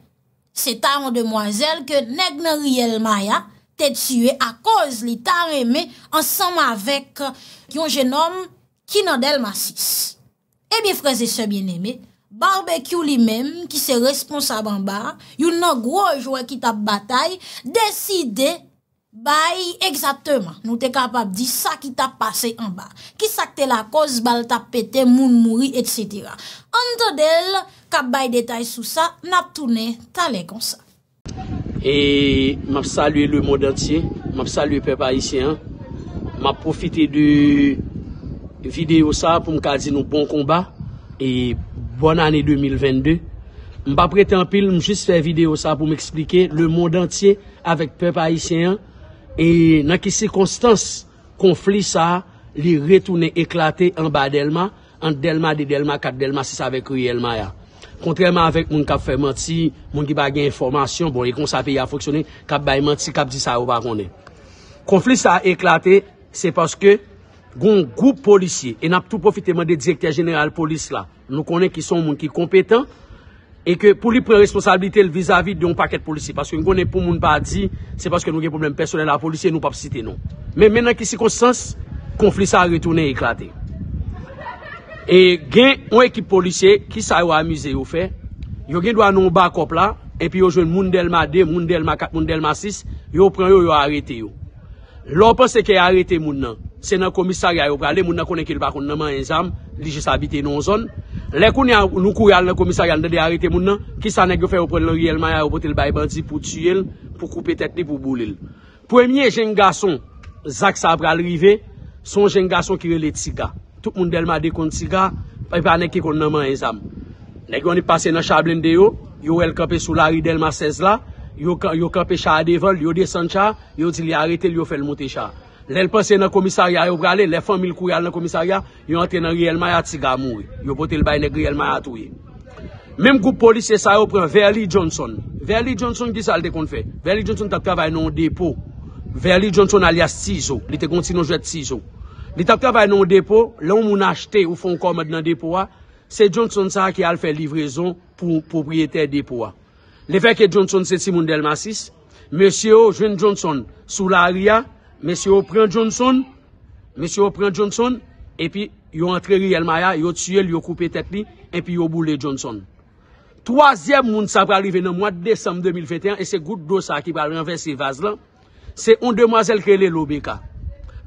se ta an demwazel ke neg nan riel maya te tue a koz li ta reme ansanm avek yon jenom kinan delma 6. Ebyen eh freze se bieneme, barbekyou li menm ki se responsa bamba, yon nan groj wakita batay, deside... Bayi, egzateman, nou te kapap di sa ki ta pase anba. Ki sakte la koz bal ta pete, moun mouri, etc. An to del, kap bayi detay sou sa, nap toune talekon sa. E, map saluye le moun dantye, map saluye pe pa isye an, map profite de video sa pou m kazi nou bon komba, e bon ane 2022. M pa prete an pil, m jist fe video sa pou m eksplike le moun dantye avek pe pa isye an, E nan ki sikonstans konflis sa li retoune eklate an ba delma, an delma de delma kat delma si sa vek riyelma ya. Kontreman avèk moun kap fè menti, moun ki bagye informasyon, bon e kon sa pe ya foksyone, kap bay menti, kap di sa ou pa kone. Konflis sa eklate se paske goun goup polisi, e nan tout profite moun de direktèr jeneral polisi la, nou kone ki son moun ki kompetan, e ke pou li pre responsabilite l vis-a-vis di yon paket polisi paske yon konen pou moun pa di se paske nou gen problem personel la polisi nou pap siten nou men menan ki si konsens konflik sa retounen e klate e gen yon ekip polisi ki sa yo amize yo fe yo gen dwa nou bakop la epi yo jwen moun delma 2, moun delma 4, moun delma 6 yo pren yo, yo arete yo lopan se ke arete moun nan se nan komisari a yo prale moun nan konen ki l bakoun nanman enzame lije sa habite yon zon Lèkou nou kou yal nan komisaryan dè dey arete moun nan, kisa nèk yo fè ou pren lò riyelman ya ou pote l baybandi pou tsyel, pou koupe tèt ni pou boulil. Premye jengason, Zak Sabral rive, son jengason kire lè tiga. Tup moun delman dey kon tiga, pe pa nèk yon kon naman enzam. Nèk yon di pase nan chablèn deyo, yo el kope sou lari delman sez la, yo kope chade vol, yo dey sancha, yo di li arete lè yo fè l motè chade. Lèl pasè nan komisarya yo bralè, lè fèmil kou yal nan komisarya, yon atè nan riyèl maya tiga mouy. Yo bote l bay nèk riyèl maya touye. Mèm goup polisè sa yo prè Verli Johnson. Verli Johnson di sal de kon fè. Verli Johnson tak travay nan depo. Verli Johnson alias Tizou. Li te konti nan jet Tizou. Li tak travay nan depo, lè ou moun achte ou fon komad nan depo wa, se Johnson sa ki al fè livrezon pou priyete depo wa. Lè fè ke Johnson se Simon Delmasis, Monsiou, jen Johnson, sou l'aria, Mèsyon pren Johnson, mèsyon pren Johnson, epi yon entre riyel maya, yon tsyel, yon koupe tek li, epi yon boule Johnson. Troasyem moun sa pralive nan mwad december 2021, e se gout dosa ki pral renve se vaz lan, se on demwazel krele l'Obeka.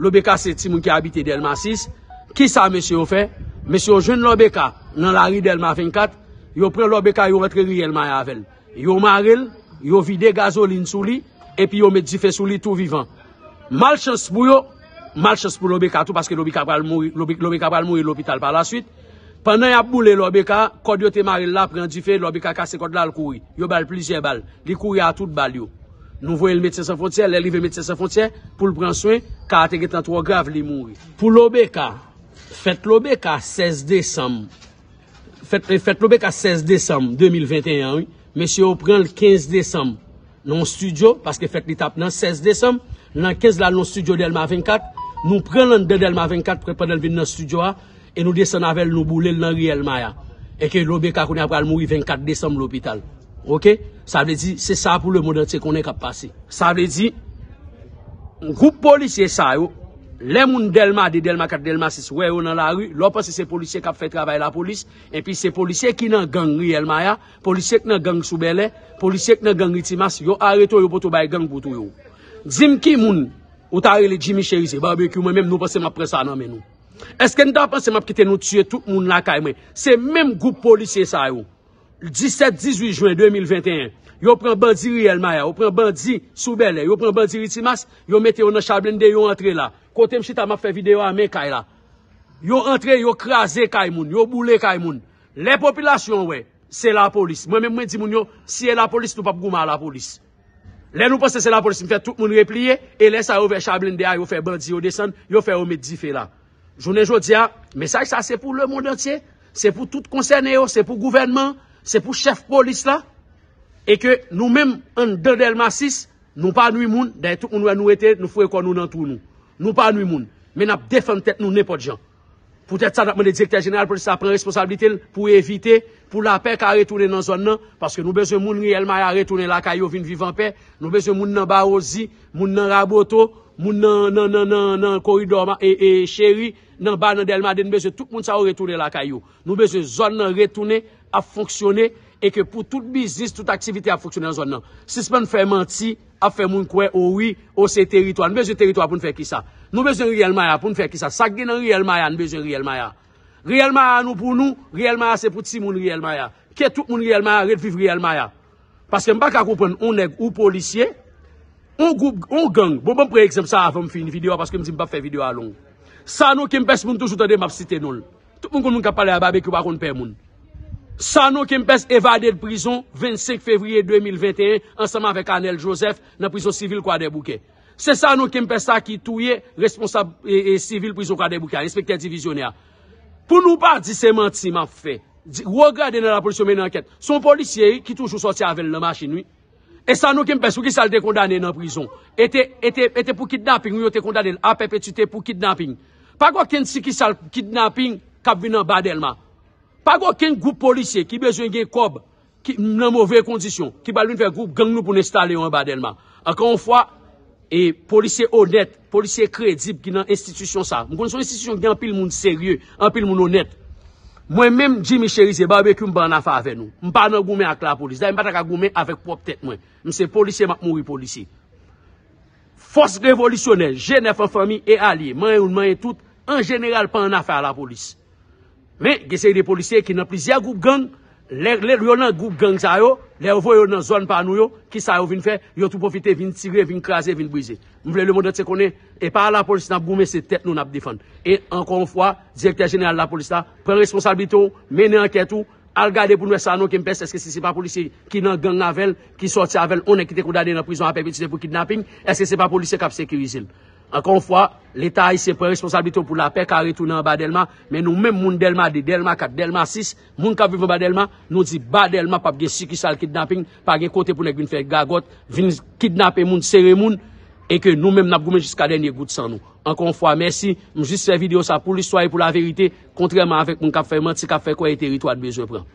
L'Obeka se timon ki abite delma 6, ki sa mèsyon fe, mèsyon jen l'Obeka nan la ri delma 24, yon pren l'Obeka, yon entre riyel maya avèl. Yon marel, yon vide gazolin sou li, epi yon medjifè sou li tou vivan. Mal chans pou yo, mal chans pou l'OBK, tout paske l'OBK pral mouri l'opital par la suite. Pendan yap boule l'OBK, kode yo temari l'aprendi fe, l'OBK kase kote la l'koui. Yo bal plijen bal, li koui a tout bal yo. Nou voye l'metis sa fontye, l'elive metis sa fontye, pou l'bran soin, kate getan tro grave li mouri. Pou l'OBK, fèt l'OBK 16 désem, fèt l'OBK 16 désem 2021, mèche yo pran l'15 désem non studio, paske fèt l'itap nan 16 désem, nan kez lan nou studio Delma 24, nou pren lan de Delma 24, prepadan vin nan studio a, e nou desen avel nou boulel nan Riel Maya, e ke lombe kakouni ap pral mouri 24 Desem l'opital. Ok? Sa vle di, se sa pou le modernite konen kap pase. Sa vle di, goup polisye sa yo, lemoun Delma de Delma 4, Delma 6, weyo nan la ru, lopase se polisye kap fey travay la polis, e pi se polisye ki nan gang Riel Maya, polisye ki nan gang Soubele, polisye ki nan gang Ritimas, yo areto yo poto bay gang boutou yo. Zim ki moun, ou tari le jimi cheri zi, barbe ki ou mwen mèm nou passem ap presa nan mè nou. Eske nou da passem ap kite nou tsye tout moun la kay mwen? Se mèm goup polisye sa yo. 17-18 juen 2021, yo pren bandi riel maya, yo pren bandi soubele, yo pren bandi ritimas, yo mette yon chablende, yo entre la. Kote m chita m ap fe video a mè kay la. Yo entre, yo kraze kay moun, yo boule kay moun. Le populasyon we, se la polis. Mwen mèm mwen di moun yo, se la polis, nou pap gouman la polis. Le nou poste se la polis mi fè tout moun repliye, e le sa yo vè chablin de a, yo fè bandi yo desan, yo fè yo medji fè la. Jounen jou di a, mè sa ki sa se pou le moun entye, se pou tout konsen yo, se pou gouvernment, se pou chef polis la, e ke nou mèm an 2 del ma 6, nou pa nou moun, de tout moun wè nou ete, nou fwe kon nou nan tout nou. Nou pa nou moun, mè nap defante tèt nou ne pot jan. Poutet sa datman de direktèr jenèral pou se sa pren responsabilitèl pou evite pou la pek a retounè nan zon nan. Paske nou bezè moun realman a retounè la kayo vin vivan pek. Nou bezè moun nan barozi, moun nan raboto, moun nan koridorma e chèri nan ban nan delmadè. Nou bezè tout moun sa ou retounè la kayo. Nou bezè zon nan retounè a fonksyonè e ke pou tout bizis, tout aktivite a fonksyonè nan zon nan. Se seman fè manti, ap fè moun kwen ouwi ou se teritouan. Nou bezè teritouan pou nou fè ki sa. Nou bezon riyel maya pou nou fek ki sa. Sak di nan riyel maya, nou bezon riyel maya. Riyel maya anou pou nou, riyel maya se pou ti moun riyel maya. Kè tout moun riyel maya, redviv riyel maya. Paske mba ka koupen ou neg ou polisye, ou gang. Bou mba bon, pre eksem sa a fèm fèm videwa, paske mzi mba fèm videwa long. Sa nou kempes moun toujoutan de map site noun. Tout moun kon moun kap pale a babè ki wakon pè moun. Sa nou kempes evade de prison, 25 fevriye 2021, anseman vek Anel Joseph, nan prison civil kwa de bouke Se sa nou kem pesa ki touye responsable e sivil prison kwa debouka. Espekte divisione a. Pou nou pa di se menti man fe. Wogade nan la polisyon men anket. Son polisyen ki toujou soti avèl nan machin. E sa nou kem pes pou ki sal dekondane nan prison. E te pou kidnapping. Ou yo te kondane apepetite pou kidnapping. Pa kwa ken si ki sal kidnapping kab vina badelman. Pa kwa ken group polisyen ki bezwen gen kob nan mowve kondisyon. Ki baloun fe group gang nou pou nestale yon badelman. Akon fwa E polisye honet, polisye kredib ki nan institisyon sa. Mwen kon son institisyon gen an pil moun serye, an pil moun honet. Mwen menm Jimmy Cherise, ba be kou mba an afa ave nou. Mpa nan goumen ak la polisye. Da mpa nan goumen avek pop tèt mwen. Mse polisye mak mouni polisye. Fos revolisyonel, genèf an fami e alie. Manye ou manye tout, an genèral pa an afa la polisye. Men, gesèri de polisye ki nan plizia goup gang, Le yon nan goup gang sa yo, le yon nan zon panou yo, ki sa yo vin fe, yo tou profite vin tire, vin krasi, vin brize. Mwen vle le moun de te konen, e pa la polisi nan boume se tet nou nap difan. E ankon fwa, direktèr jenè al la polisi la, pren responsabilite ou, meni anket ou, al gade pou nou e sa anou kempes, eske se se pa polisi ki nan gang na vel, ki sorti a vel, on ekite kou dade nan prizon apèpite se pou kidnapping, eske se pa polisi e kap sekirizil. Ankon fwa, l'Etat ay se pre responsabilite ou pou la pek a retou nan badelman, men nou men moun delman de delman kat delman sis, moun kap vive badelman, nou di badelman pap ge si ki sal kidnapping, pa ge kote pou ne gwen fe gagot, vin kidnapping moun, sere moun, enke nou men moun nap goumen jis ka denye gout san nou. Ankon fwa, mersi, mou jis se video sa pou l'histoire pou la verite, kontreman avèk moun kap fèman, ti kap fè kwa e teritwad bejè pran.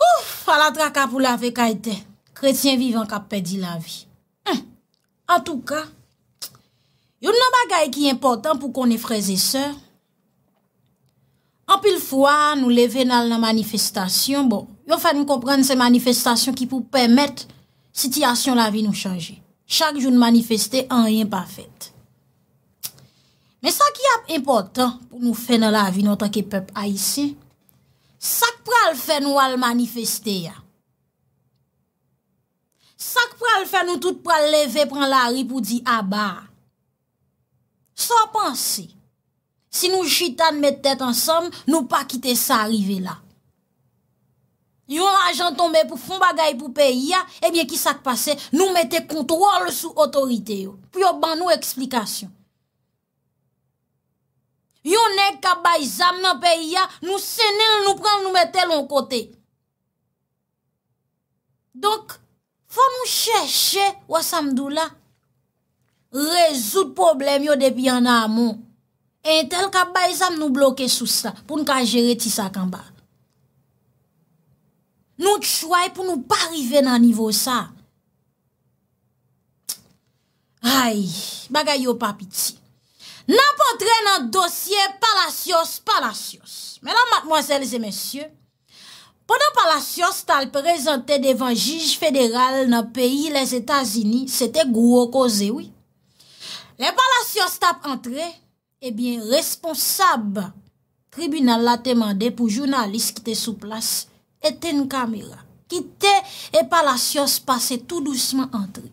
Ouf, ala tra kap ou la fè kaitè, kretien vive an kap pedi la vi. An tou ka... Yon nan bagay ki important pou konen freze seur, anpil fwa nou leve nan nan manifestasyon, bon, yon fè nou komprenn se manifestasyon ki pou pèmèt sityasyon la vi nou chanje. Chak joun manifesté, an ryen pa fèt. Men sa ki ap important pou nou fè nan la vi nou tanke pep a yisi, sak pral fè nou al manifesté ya. Sak pral fè nou tout pral leve pran la ri pou di abar. Ah Sa panse, si nou chitan met tèt ansam, nou pa kite sa arrive la. Yon ajan tombe pou fon bagay pou peyi ya, ebyen ki sak pase, nou mette kontrol sou otorite yo, pou yo ban nou eksplikasyon. Yon nek kabay zam nan peyi ya, nou senel nou pran nou mette lon kote. Donk, fa nou chèche wa samdou la, Zout problem yo depi yon amon E tel kap bay zam nou bloke sou sa Poun ka jere ti sa kamba Nou tchouay pou nou pa rive nan nivou sa Ay, bagay yo papiti Nan potre nan dosye Palasios, Palasios Mèlan matmozèl zè mèsyè Ponan Palasios tal prezante Devan jige federal Nan peyi les Etasini Sète gwo koze wè Le palasyos tap entre, ebyen eh responsab tribunal la temande pou jounalist ki te sou plas, eten kamera, ki te e palasyos pase tout douceman entre.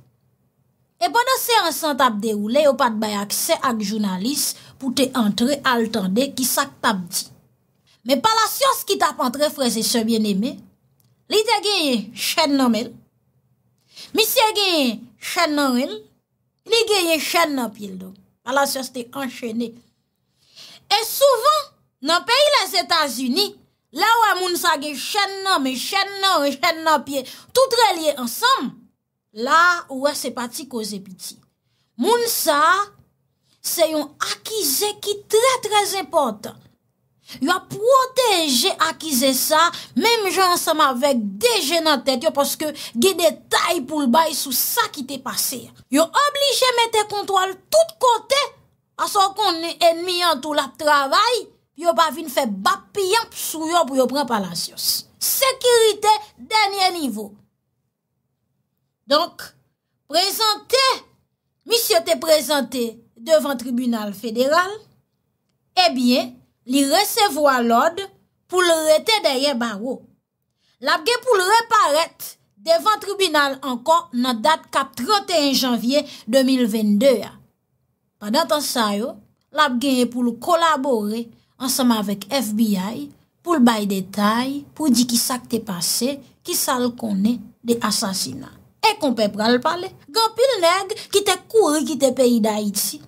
E bono se an san tap deroule, yo pat bayak se ak jounalist pou te entre al tende ki sak tabdi. Me palasyos ki tap entre freze se bieneme, lide genye chen nomel, misye genye chen nomel, Ni genye chen nan pil do. Palas yo se te encheni. E souvan, nan peyi les Etats-Unis, la wè mounsa genye chen nan, men chen nan, men chen nan piye. Tout re liye ansam, la wè se pati koze piti. Mounsa, se yon akize ki tre tre zepotan. Yo a proteje akize sa, menm jo ansama vek deje nan tete, yo paske ge detay pou l'bay sou sa ki te pase. Yo oblige mette kontrol tout kote, aso kon enmi an tou la travay, yo pa vin fe bapiyan psu yo pou yo pren palasyos. Sekirite denye nivou. Donk, prezante, mis yo te prezante devan tribunal federal, e eh bien, li resevwa lode pou l rete deye barwo. Lap gen pou l reparet devan tribunal ankon nan dat kap 31 janvye 2022. Padant an sayo, lap gen pou l kolabore ansama vek FBI pou l bay detay, pou di ki sakte pase ki sal konen de asasina. E konpe pral pale, gampil neg ki te kouri ki te peyi da iti.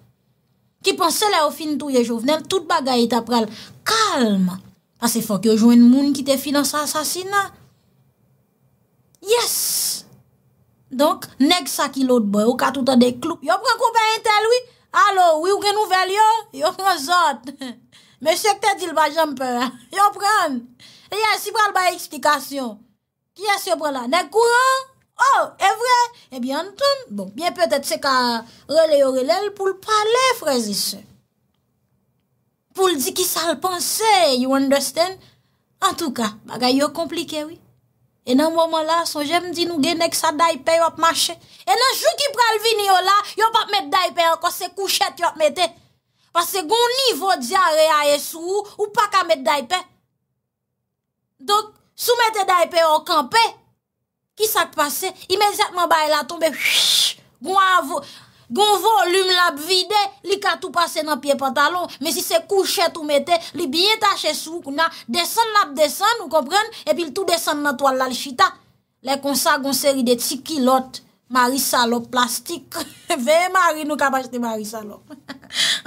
Ki pon se le ou fin tou ye jovenel, tout bagay it ap pral. Kalm. Ase fok yo jou en moun ki te finanse asasina. Yes! Donk, neg sa ki lout boy, ou ka tout an de klou. Yo pren koupen intel, oui? Alo, oui ou gen nouvel, yo? Yo pren zot. Mè se kte dil ba jemper. Yo pren. Yes, si pral ba eksplikasyon. Ki es yo pral la? Neg kouran? Or, oh, e vre, e bi an ton. Bon, biye petet se ka rele yo relel pou l'pale, frezi se. Pou l'di ki sal panse, you understand? An tou ka, bagay yo komplike, oui. E nan mwaman la, son jem di nou genek sa daipè yo ap mache. E nan jou ki pral vini yo la, yo pap met daipè yo kose kouchet yo ap mette. Pase gon nivou diare a esou ou pak a met daipè. Dok, sou mette daipè yo kampè. ki sak pase, imediatman ba e la tombe, chchch, goun vo, goun vo, lume lap vide, li ka tou pase nan pie pantalon, men si se kouche tou mete, li biye tache soukou nan, desen lap desen, nou kompren, epil tou desen nan toal la li chita, le konsa goun seri de tsi kilot, mari salop plastik, [laughs] veye mari nou kapache te mari salop. [laughs]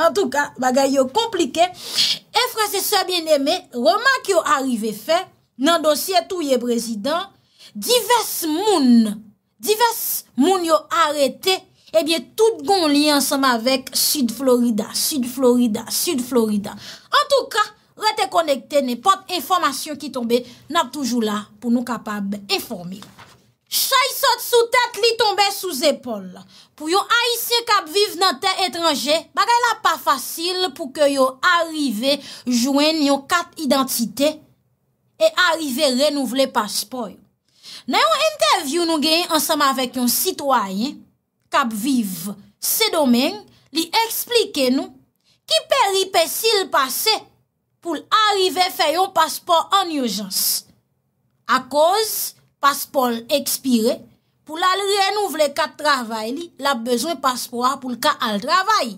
En tou ka, bagay yo komplike, e frase se bien eme, roman ki yo arrive fe, nan dosye tou ye prezident, Divers moun, divers moun yo arete, ebye tout gon li ansam avek Sud Florida, Sud Florida, Sud Florida. En tou ka, rete konekte, nepot informasyon ki tombe, nab toujou la pou nou kapab informi. Chay sot sou tet li tombe sou zepol. Pou yo aisyen kap vive nan ten etranje, bagay la pa fasil pou ke yo arive jwen yo kat identite e arive renouvle paspoy. Nè yon interview nou gen ansama vek yon sitwayen kab vive se domen li eksplike nou ki peripe si l'passe pou l'arive fè yon paspor an yojans. A koz, paspor l'ekspire pou l'al renouvle kat travay li, l'ap bezwen paspor a pou l'ka al travay.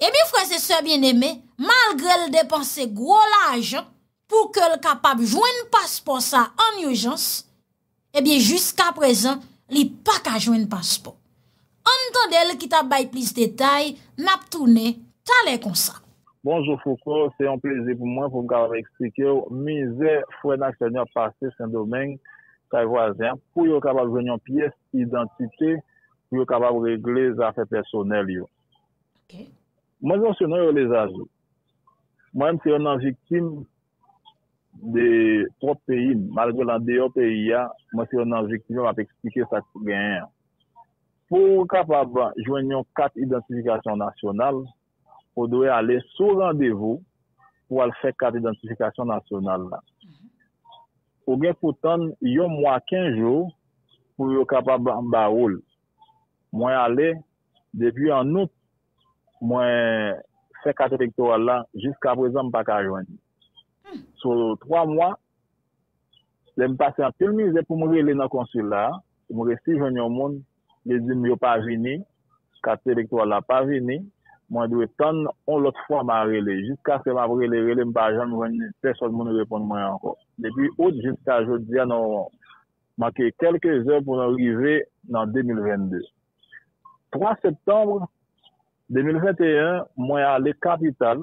E mi fwese se bien eme, malgre l depanse gwo l'ajan pou ke l kapab jwen paspor sa an yojans, Ebyen, eh jusqu'a prezen, li pa ka jwen paspo. An ton del ki ta bay plis detay, map toune, ta le konsa. Bonjou Foukou, se yon pleze pou mwen pou mkavare ekspeke ou mize fwenak senyap pase sen domen kaj wazen pou yon kavare jwenyon piyes identite, pou yon kavare regle zafet personel yon. Mwen yon se yon yon lezajou. Mwen yon se yon nan viktim, de 3 peyi, malgo lan deyo peyi ya, mwen se yon anjou ki yon ap eksplike sa kou gen. Pou kapaba jwen yon 4 identifikasyon nasyonal, ou doye ale sou randevo pou al fè 4 identifikasyon nasyonal la. Ou gen pou ton yon mwa 5 jou pou yon kapaba mba oul. Mwen ale, debi an nou, mwen fè 4 elektor la jiska prezant pa ka jwen yon. ou 3 mwa jen mi pase an tel mize pou mwen rele nan konsil la mwen resi jen yon moun li di mwen yo pa vini kate elektor la pa vini mwen di we ton on lot fwa mwen rele jiska se mwen rele rele mwen pa jen mwen se son moun repon mwen anko debi out jiska jodi an manke kelke zon pou nan rive nan 2022 3 septembre 2021 mwen ale kapital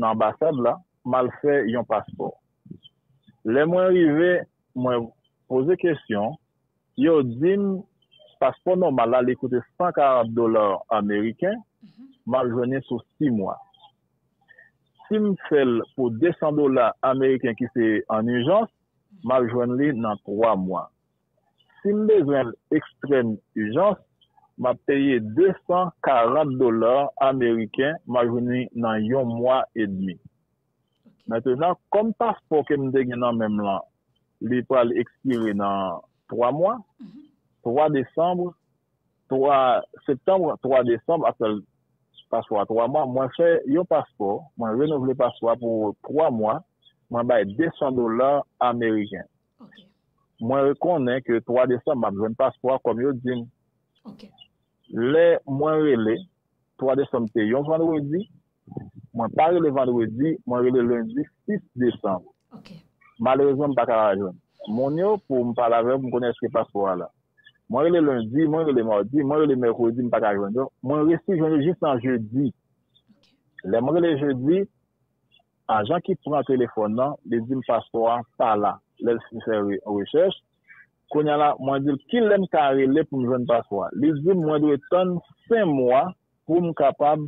nan ambasade la mal fè yon paspor. Le mwen rive, mwen pose kèsyon, yo din paspor non mal alè kote 100 carat dolar Ameriken, mal jwenè sou 6 mwa. Sim fèl pou 200 dolar Ameriken ki se an yon jans, mal jwenè nan 3 mwa. Sim de jwen ekstren yon jans, ma pèye 240 dolar Ameriken, mal jwenè nan yon mwa et demi. Mwen te jan kom paspo ke m de genan menm lan, li pal ekskive nan 3 mwen, 3 Desembre, 3 Septembre, 3 Desembre atel paspo a 3 mwen. Mwen fè yon paspo, mwen renouveli paspo a pou 3 mwen, mwen baye 200 dolar Amerigen. Mwen rekone ke 3 Desembre mwen renouveli paspo a koum yon din. Le mwen rele 3 Desembre te yon fande wè di? Mwen pare le vendredi, mwen rele lundi, 6 desan. Ok. Malreze mwen pa karajon. Mwen yo pou mwen parlave mwen konen seke paswa la. Mwen rele lundi, mwen rele mordi, mwen rele merhodi mwen pa karajon. Mwen resi jouni jist an jeudi. Le mwen rele jeudi, an jan ki pran telefon nan, le zi mwen paswa, sa la. Le seke rechech. Konya la, mwen di, kilen kare le pou mwen paswa? Le zi mwen doye ton 5 mwa pou mwen kapab...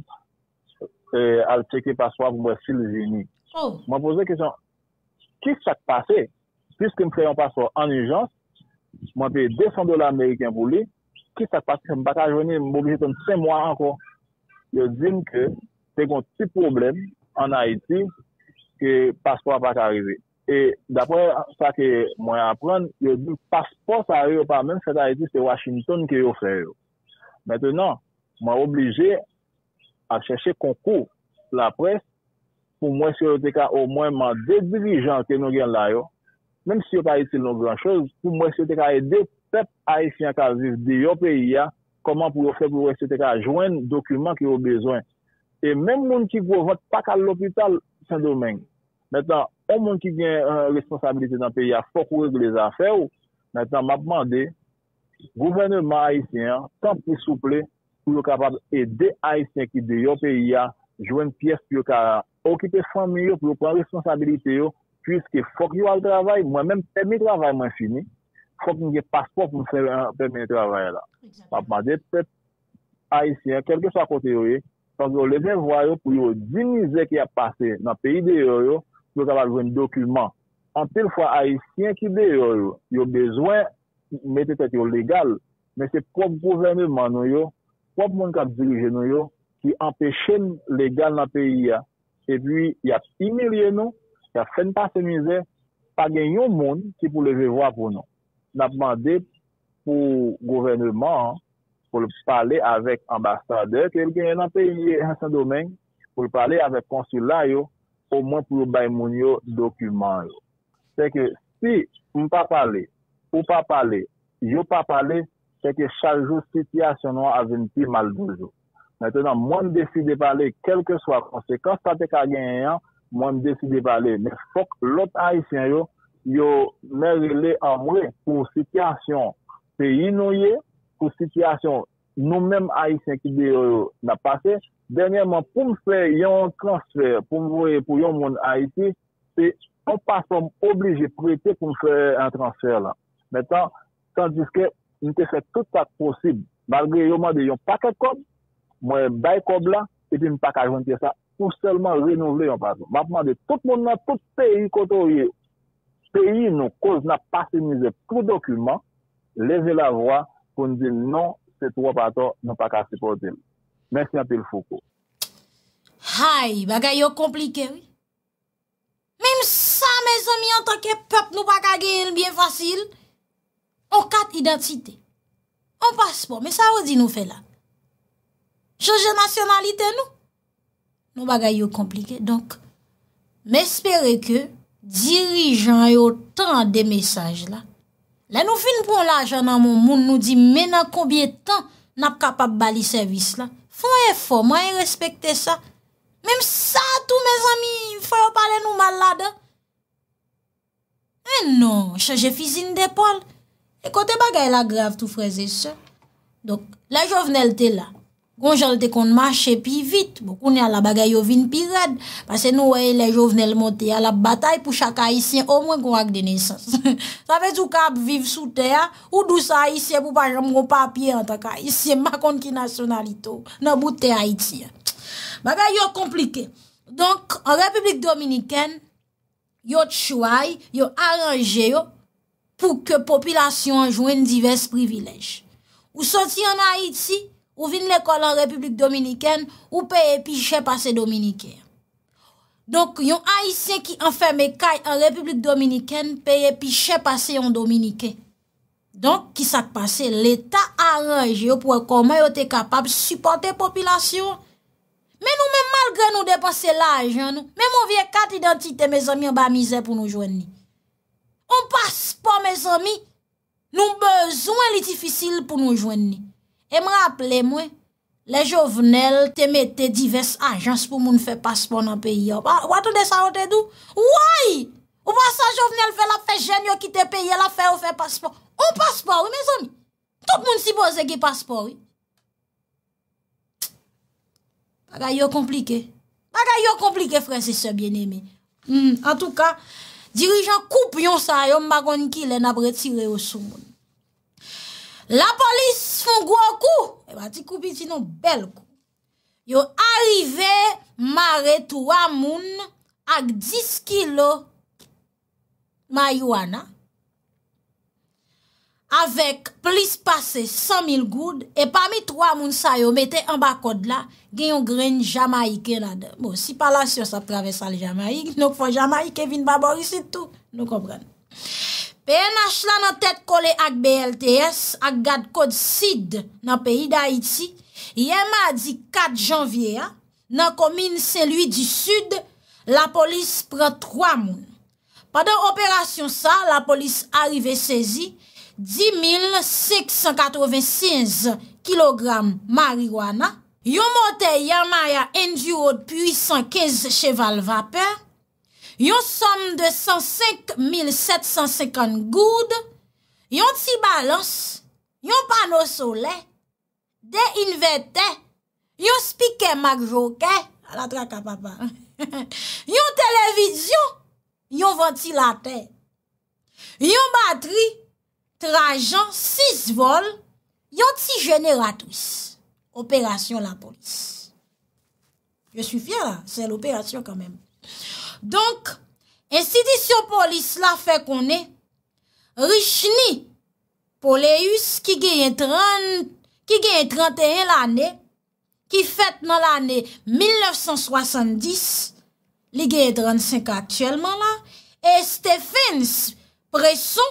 E, al peke paswa pou mwen fil geni. Oh. Mwen pose kisyon, kif sa te pase, pisk mwen preyon paswa anijans, mwen te 200 dola Ameriken pou li, kif sa te pase, mwen baka jweni, mwen bobejit mwen 5 mwa anko, yo din ke, te kon ti problem an Haiti, ki paswa baka rive. E dapre sa ke mwen apren, yo di paswa sa rive pa men, set Haiti se Washington ki yo se rive. Metenon, mwen oblije a chèche konkou la pres pou mwen se yo te ka o mwenman de dirijan ke nou gen layo, menm si yo ka itil nou blan choy, pou mwen se yo te ka ede pep Aisyen Kazif di yo peyi ya, koman pou yo fè pou mwen se yo te ka jwen dokumen ki yo bezwen. E menm moun ki kou vot pak al lopital, sen domen. Metan, an moun ki gen euh, responsabilite nan peyi ya fokou rege les afer ou, metan m ap mande, gouvenman Aisyen, tan pou souple, pou yo kapab ede Haitien ki de yo peyi ya, jwen piyes pou yo kara, okipe fami yo pou yo pran responsabilite yo, pwiske fok yo al travay, mwen men teme travay man chini, fok nge paspok mwen teme travay la. Mwen de pepe Haitien, kelke sa kote yo ye, pou yo dinize ki a pase nan peyi de yo yo, pou yo kapab jwen dokumen. Anpil fwa Haitien ki de yo yo, yo bezwen mwen te tete yo legal, men se pou pou zeme man yo yo, wap moun kap dirije nou yo, ki anpechen legal nan peyi ya, e pi, y ap similye nou, y ap sen pa se mize, pa gen yon moun ki pou le vewa pou nou. Nap mande pou govennman, pou le pale avèk ambastade, ke li gen nan peyi yon sa domen, pou le pale avèk konsulay yo, ou moun pou yo bay moun yo dokumen yo. Se ke, si pou mou pa pale, pou mou pa pale, yo pa pale, seke chaljou sityasyon an aventi mal doujou. Mwen desi de pale, kelke swa konsekansate ka gen yon, mwen desi de pale, mwen fok lot haisyen yo, yo mèr le amwe pou sityasyon pe inoye pou sityasyon nou mèm haisyen ki deyo yo na pase, denyèman pou mwen fè yon transfer, pou mwen yon moun haiti, pe pou pasom oblige pou ete pou mwen fè yon transfer la. Metan, tandiske, mwen te fè tout tak posib, malgrè yon man de yon pakè kob, mwen bay kob la, eti mwen pak ajwantye sa, pou selman renouvle yon paton. Mwen mwen de tout mounan, tout peyi koto yon, peyi nou, kouz nan pasimize tout dokumen, leve la vwa, pou n di nan, se tou wapato, mwen pak ajwantye sa. Mwen siyantil foko. Hay, bagay yo komplike, wè. Mèm sa, mè zon mi an toke pep, nou pak agye yon byen fasil, On kat identite. On paspo. Mè sa wè di nou fè la? Chouje nationalite nou? Nou bagay yo komplike. Donk, mè espere ke dirijan yo tan de mesaj la. Lè nou fin pou la janan moun moun nou di mè nan koubyen tan nap kapap bali servis la. Fò mè fò, mè mè respekte sa. Mèm sa tou mè zami fò yo pale nou malade. Mè non, chouje fizine depol. E kote bagay la grave tou freze se. Donk, la jovenel te la. Gonjel te kon manche pi vit. Bo koun ya la bagay yo vin pi rad. Pase nou wey la jovenel monte ya la batay pou chaka Haitien. O mwen kon ak de nesans. [laughs] Sa vez ou kap viv sou te ya. Ou dousa Haitien pou pa jan moun papye an takan. Haitien [laughs] makon ki nasyonalito. Nan bout te Haiti. Bagay yo komplike. Donk, an Republik Dominikèn. Yo tshuay. Yo aranje yo. pou ke popilasyon anjouen divers privilej. Ou soti an Haiti, ou vin l'ekol an Republik Dominikèn, ou peye pi chè pase Dominikèn. Donk yon Haitien ki anferme kaj an Republik Dominikèn, peye pi chè pase yon Dominikèn. Donk ki sak pase, l'Etat aranje yo pou an komay yo te kapab suporte popilasyon. Men ou men malgre nou depase laj, men ou vie kat identite me zami an ba mizè pou nou jwenni. On paspo, me zomi, nou bezwen li difisil pou nou jwenni. E m raple mwen, le jovenel temete divers ajans pou moun fè paspo nan peyi. Ou atonde sa an te dou? Ouay! Ou pas sa jovenel fè la fè jen yo ki te peyi, la fè ou fè paspo. On paspo, me zomi. Tout moun si boze ki paspo. Baga yo komplike. Baga yo komplike, frè, se se biene mi. Hmm, en tou ka... Dirijan koup yon sa yo mbagon ki lè napre tire yo sou moun. La polis fong wakou, e ba ti koupi ti nou bel kou. Yo arrive mare tou amoun ak 10 kilo maywana. avèk plis pase 100.000 goud, e pami 3 moun sayo metè an bakod la, gen yon gren jamaike la de. Bon, si pala syo sa prave sal jamaike, nou fwa jamaike vin babori sitou, nou kompran. PNH la nan tèt kole ak BLTS, ak gad kod sid nan peyi da iti, yè ma di 4 janvye ya, nan komine Saint-Louis di sud, la polis pran 3 moun. Padan operasyon sa, la polis arrive sezi, 10.686 kilogram mariwana, yon montè yamaya enjou od 815 cheval vape, yon som de 105.750 goud, yon ti balans, yon panos sole, de inwete, yon spike magjoke, [laughs] yon televizyon, yon ventilate, yon bateri, trajan, 6 vol, yon ti jene ratous. Operasyon la polis. Yo sou fiyan la, se l'operasyon kamen. Donk, insidisyon polis la fe konen, richni, poleus, ki gen 31 l'anen, ki fet nan l'anen 1970, li gen 35 aktuelman la, e Stephens preson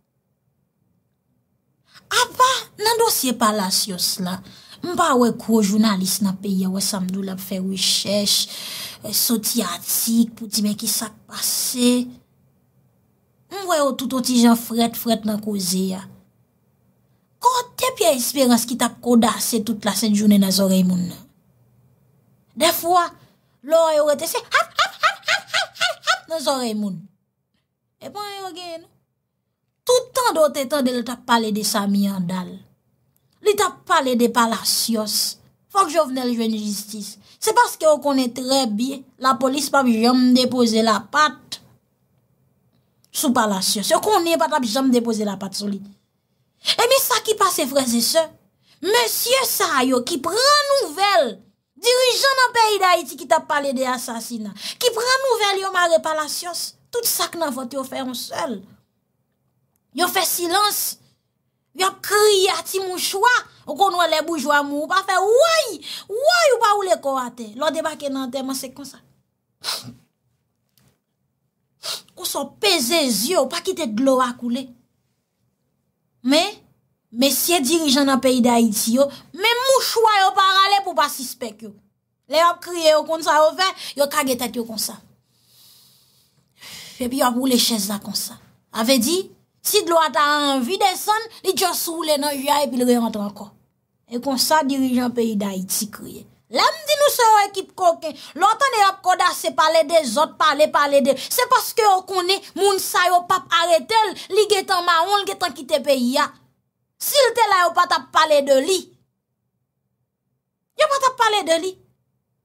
A pa nan dosye palas yos la, mpa we kou jounalist na peye we samdou la fe wichesh, eh, soti atik pou ti me ki sak pase. Mwe yo toutotijan fret fret nan kouze ya. Kote pya esperans ki tap koda ase tout la sen jounen na zorey moun. De fwa, lo yo rete se hap hap hap hap hap hap hap na zorey moun. E pan bon, yo geni? Toutan do te tan de le tap pale de sa mi an dal. Le tap pale de palasyos. Fok jo vnen le jwen justice. Se paske yo konen trebi, la polis pa bi jom depose la pat. Sou palasyos. Yo konen pata bi jom depose la pat soli. E mi sa ki pase freze se. Monsye sa yo ki pran nouvel. Dirijon nan peyi da iti ki tap pale de asasina. Ki pran nouvel yo mare palasyos. Tout sa ki nan vote yo feyon sel. Yo fè silans. Yo kri ati moun choua. Ou kon wale boujwa moun. Ou pa fè woy. Woy ou pa wole kou ate. Lò debak e nan teman se kon sa. Kon so peze zyo. Ou pa kite glo akou le. Me. Me siye dirijan nan peyi da iti yo. Me moun choua yo parale pou pa sispek yo. Le yo kri yo kon sa. Yo fè. Yo kage tet yo kon sa. Fè pi yo wole chèz la kon sa. Ave di. Si dlo atan anvi desan, li djan sou le nan jaye pil reantran kon. E kon sa dirijan peyi da iti kriye. La mdi nou se yo ekip koken, lo atan e ap koda se pale de zot, pale pale de. Se paske yo kone moun sa yo pap aretel, li getan maoun, li getan kitepe ya. Sil te la yo patap pale de li. Yo patap pale de li.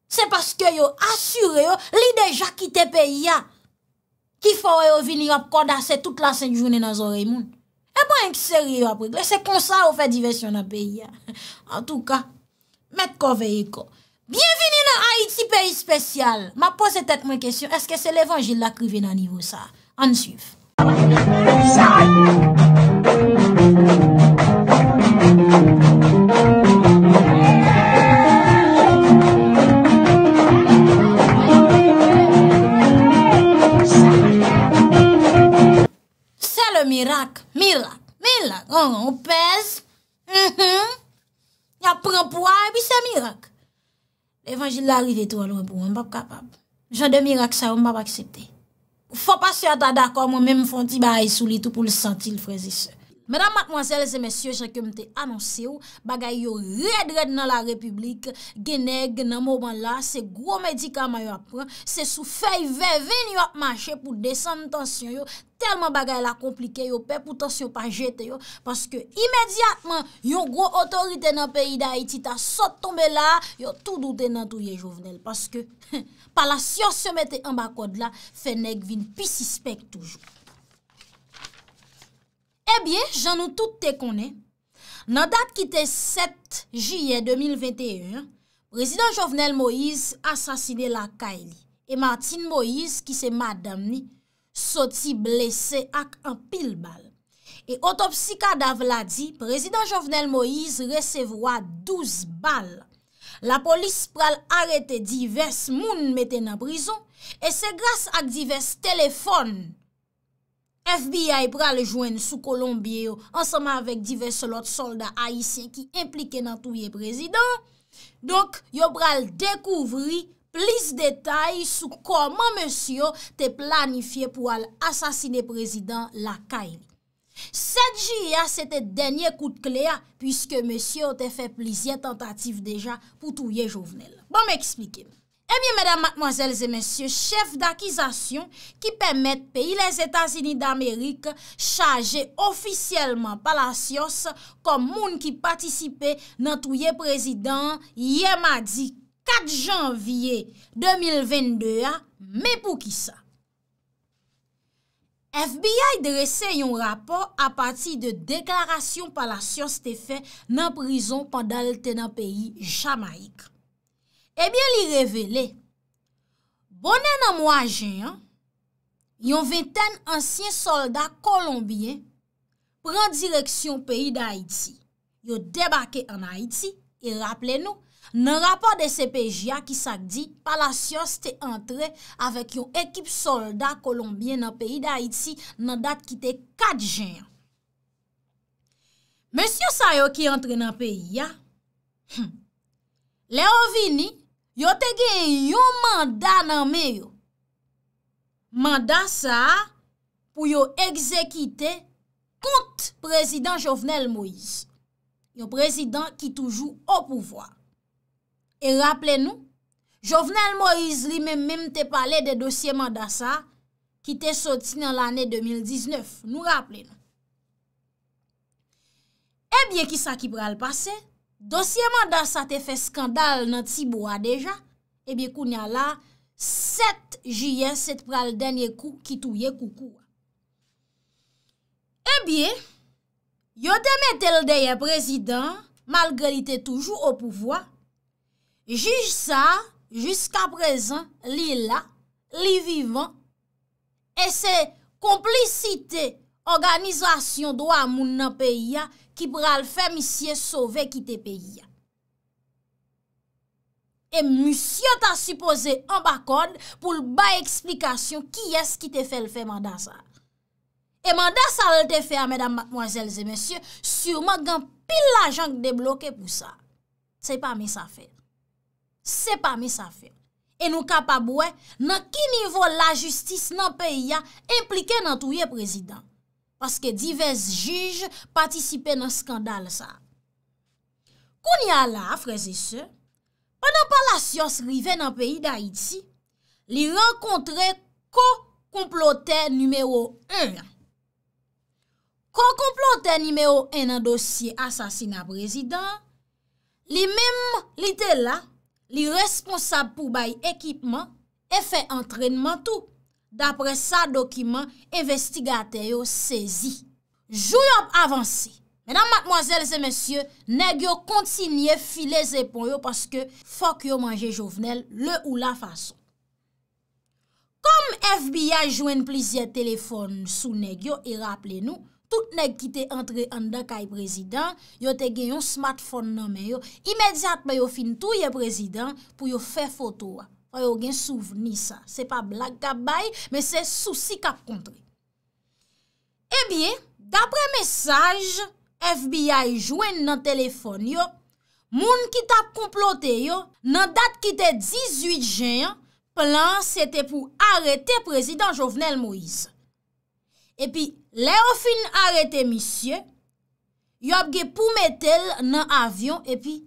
Se paske yo asure yo li deja kitepe ya. Ki fò wè yo vinir ap kòdase tout la sèk jounè nan zò rey moun. E mwen bon, yon ki sèri yo ap regle, se konsa wè fè diversyon nan peyi ya. An [laughs] tou ka, mèk kò veyiko. Bienvini nan Haiti, peyi spesyal. Ma pose tèt mwen kesyon, eske se levon jil la kriven nan nivou sa? An nsyuf. mirak, mirak, mirak. On pez, mhm. yapren pou a, bi e se mirak. Evangile la rive tou alon pou, mbap kapab. Jande mirak sa, mbap aksepte. Fwa pa se ata dakor, mwen mwen fwanti ba a yi sou li tou pou l senti l frezi se. Madame, mademoiselles et messieurs, j'ai comme t'ai annoncé ou, bagay yo red red nan la République, genè, genè mouban la, se gro médicam a yo apren, se sou fey vey ven yo apmanche pou descend tension yo, telman bagay la komplike yo, pe pou tension pa jete yo, paske imèdiatman yo gro otorite nan peyi da Haiti ta sot tombe la, yo tout doutè nan touye jovenel. Paske, pala si yo se mette yon bakod la, fè neg vin pi si spek toujou. Ebyen, jan nou tout te konen, nan dat ki te 7 Juyen 2021, Prezident Jovenel Moïse asasine la Kayli e Martine Moïse ki se madam ni soti blese ak an pil bal. E otopsika dav la di, Prezident Jovenel Moïse resevwa 12 bal. La polis pral arete divers moun meten an prizon e se grase ak divers telefonn. FBI pral joen sou Kolombie yo ansama avèk diverse lot soldat haisyen ki implike nan touye prezident. Donk yo pral dekouvri plis detay sou koman monsiyo te planifiye pou al asasine prezident la Kaye. Sedji ya se te denye kout klea pwiske monsiyo te fe plisye tentatif deja pou touye jovenel. Bon mè eksplikem. E eh miye, madame, mademoiselles et messieurs, chef d'akizasyon ki pemet peyi les Etats-Unis d'Amérique chaje ofisyeleman palasyos kom moun ki patisipe nan touye prezident Yemadi 4 janvye 2022, ah, me pou ki sa. FBI dresse yon rapor apati de deklarasyon palasyos te fe nan prizon pandal tenan peyi Jamaik. Ebyen li revele, bonen an mwa jenyan, yon venten ansyen soldat kolombien pren direksyon peyi da Haiti. Yo debake an Haiti, e rappele nou, nan rapor de CPGA ki sakdi, palasyos te entre avèk yon ekip soldat kolombien nan peyi da Haiti nan dat ki te kat jenyan. Mèsyo sayo ki entre nan peyi ya, hmm, le o vini, yo te ge yon manda nan meyo. Manda sa pou yo ekzekite kont prezident Jovenel Moïse. Yo prezident ki toujou ou pouvoi. E rappele nou, Jovenel Moïse li men men te pale de dosye manda sa ki te soti nan l'anè 2019. Nou rappele nou. E eh bie ki sa ki pral pase? dosyèman dan sa te fè skandal nan tibou a deja, ebyè kou nyala 7 juyen, 7 pral denye kou, ki tou ye kou kou a. Ebyè, yo demè tel deye prezident, malgré li te toujou o pouvoi, juj sa, jusqu'a prezen, li la, li vivan, e se komplicite organizasyon do a moun nan peyi a, ki pral fè misye sove ki te peyi ya. E monsye ta supose an bakod pou l bay eksplikasyon ki es ki te fè l fè mandasa. E mandasa l te fè a mèdam mwazèl zè monsye, surman gen pil la jank deblokè pou sa. Se pa mi sa fè. Se pa mi sa fè. E nou kapabouè nan ki nivou la justis nan peyi ya implike nan touye prezident. Paske divez juj patisipe nan skandal sa. Kou ni ala a freze se, anan pa la siyon se rive nan peyi da Iti, li renkontre ko komplote nimeyo 1. Ko komplote nimeyo 1 nan dosye asasina prezident, li menm li de la, li responsab pou bay ekipman e fe entrenman tou. Dapre sa dokiman, investigatè yo sezi. Jou yon avansi. Menan matmoazèl zè mèsyè, neg yo kontinye filè zè pon yo paske fòk yo manje jovenel le ou la fason. Kom FBI jwen plizye telefon sou neg yo, e rapple nou, tout neg ki te antre an da kaj prezident, yo te gen yon smartphone nan men yo, imediat bayo fin tou ye prezident pou yo fe fotowa. O yo gen souveni sa. Se pa blak kap bay, me se souci kap kontre. E eh bie, dapre mesaj, FBI jwen nan telefon yo, moun ki tap komplote yo, nan dat ki te 18 jen, plan se te pou arete prezident Jovenel Moïse. E pi, le ofin arete misye, yo ap gen pou metel nan avyon, e pi,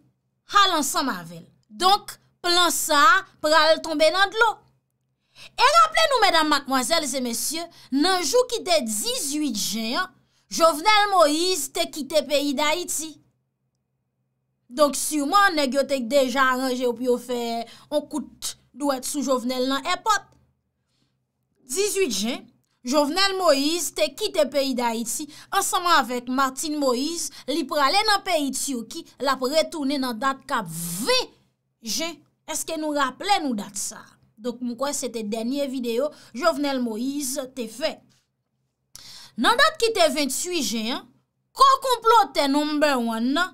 halan sa mavel. Donk, plan sa, pral tombe nan dlo. E rample nou, medan matmoazel, zemesye, nan jou ki te 18 jen, Jovenel Moïse te kite peyi da iti. Donk si ouman, negyo te kdeja aranje ou pi ou fe, on koute, dou et sou Jovenel nan epot. 18 jen, Jovenel Moïse te kite peyi da iti, ansaman avèk Martin Moïse, li pralè nan peyi ti ou ki, la pou retounè nan dat kap 20 jen. Eske nou rappele nou dat sa? Donk mwen kwen se te denye video Jovenel Moïse te fe. Nan dat ki te 28 jen, kon konplo te number one nan,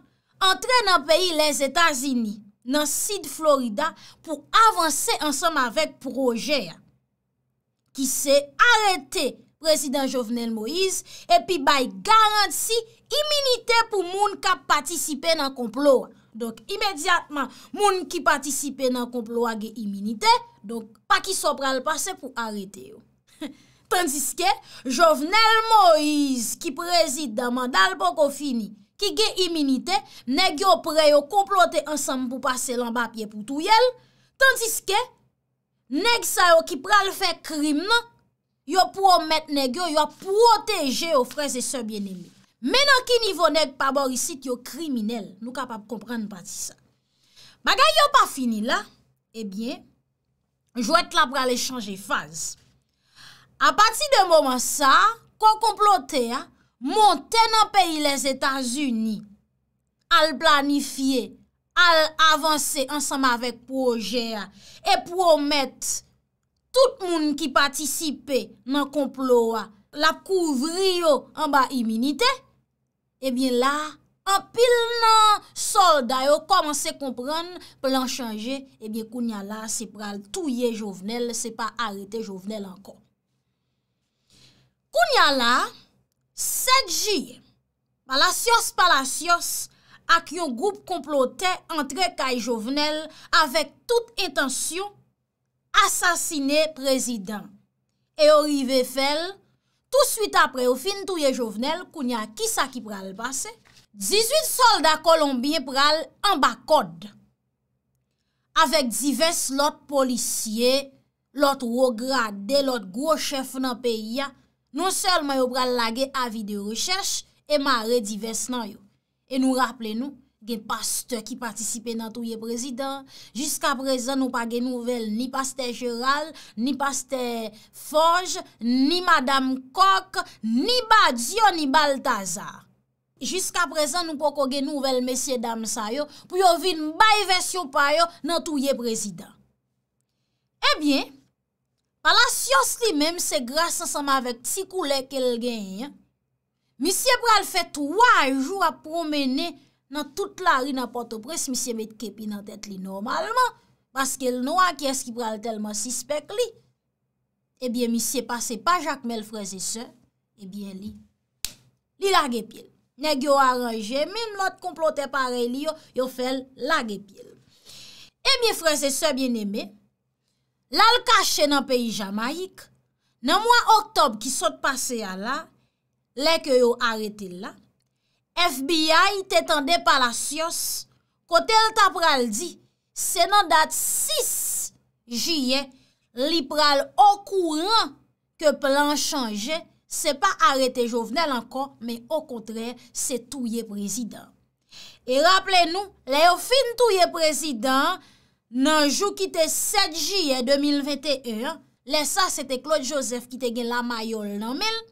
entre nan peyi les Etats-Unis, nan Sid Florida, pou avanse ansam avek proje. Ki se arete prezident Jovenel Moïse, epi bay garanti iminite pou moun ka patisipe nan konplo an. Donk imediatman moun ki patisipe nan komploa ge iminite, donk pa ki so pral pase pou arete yo. [laughs] Tandiske, Jovenel Moïse ki prezid daman dalbo kofini ki ge iminite, negyo pre yo komplote ansam pou pase lanbapye pou tou yel. Tandiske, neg sa yo ki pral fe krim nan, yo pou omet negyo, yo proteje yo freze sebyen emi. Menan ki nivonek paborisit yo kriminel, nou kapap komprenn pati sa. Bagay yo pa fini la, ebyen, jwet la pralè chanje faz. A pati de mouman sa, kon komplote ya, montè nan peyi les Etats-Unis, al planifiye, al avanse ansama vek pou oje ya, e pou o met tout moun ki patisipe nan komplote la kouvri yo an ba iminite ya, ebyen eh la, an pil nan solda yo komanse kompran, pelan chanje, ebyen eh kounyala se pral touye jovenel, se pa arete jovenel ankon. Kounyala, setji, palasyos palasyos, ak yon goup komplote entre kaj jovenel, avek tout intansyon, asasine prezident, e orive fel, tout suite apre yo fin touye jovenel koun ya kisa ki pral pase, 18 solda Kolombie pral ambakod. Awek divest lot polisye, lot rograde, lot grochef nan peyi ya, non sel mayo pral lage avi de rechershe e mare divest nan yo. E nou rapple nou. gen pasteur ki patisipe nan touye prezident. Jiska prezant nou pa gen nouvel ni pasteur Gérald, ni pasteur Forge, ni Madame Coque, ni Badio, ni Baltazar. Jiska prezant nou pa kon gen nouvel mesye dam sa yo pou yo vin baye vers yo payo nan touye prezident. Ebyen, eh palasyos li menm se grasa sa ma vek si koulek el gen yon. Eh? Misye pral fet wajou a promene nan tout la ri nan pote pres mi se met kepi nan tet li normalman, baske l noa ki eski pral telman sispek li, ebyen mi se pase pa jacmel freze se, ebyen li, li lage pil. Neg yo aranje, min lot komplote pare li yo, yo fel lage pil. Ebyen freze se bieneme, la l kache nan peyi Jamaik, nan mwa oktob ki sot pase ya la, le ke yo arete la, FBI te tende palasyos, kote el ta pral di, se nan dat 6 jye, li pral okouran ke plan chanje, se pa arete jovenel ankon, me o kontre se touye prezident. E rapple nou, le yo fin touye prezident nan jou ki te 7 jye 2021, le sa se te Claude Joseph ki te gen la mayol nanmel,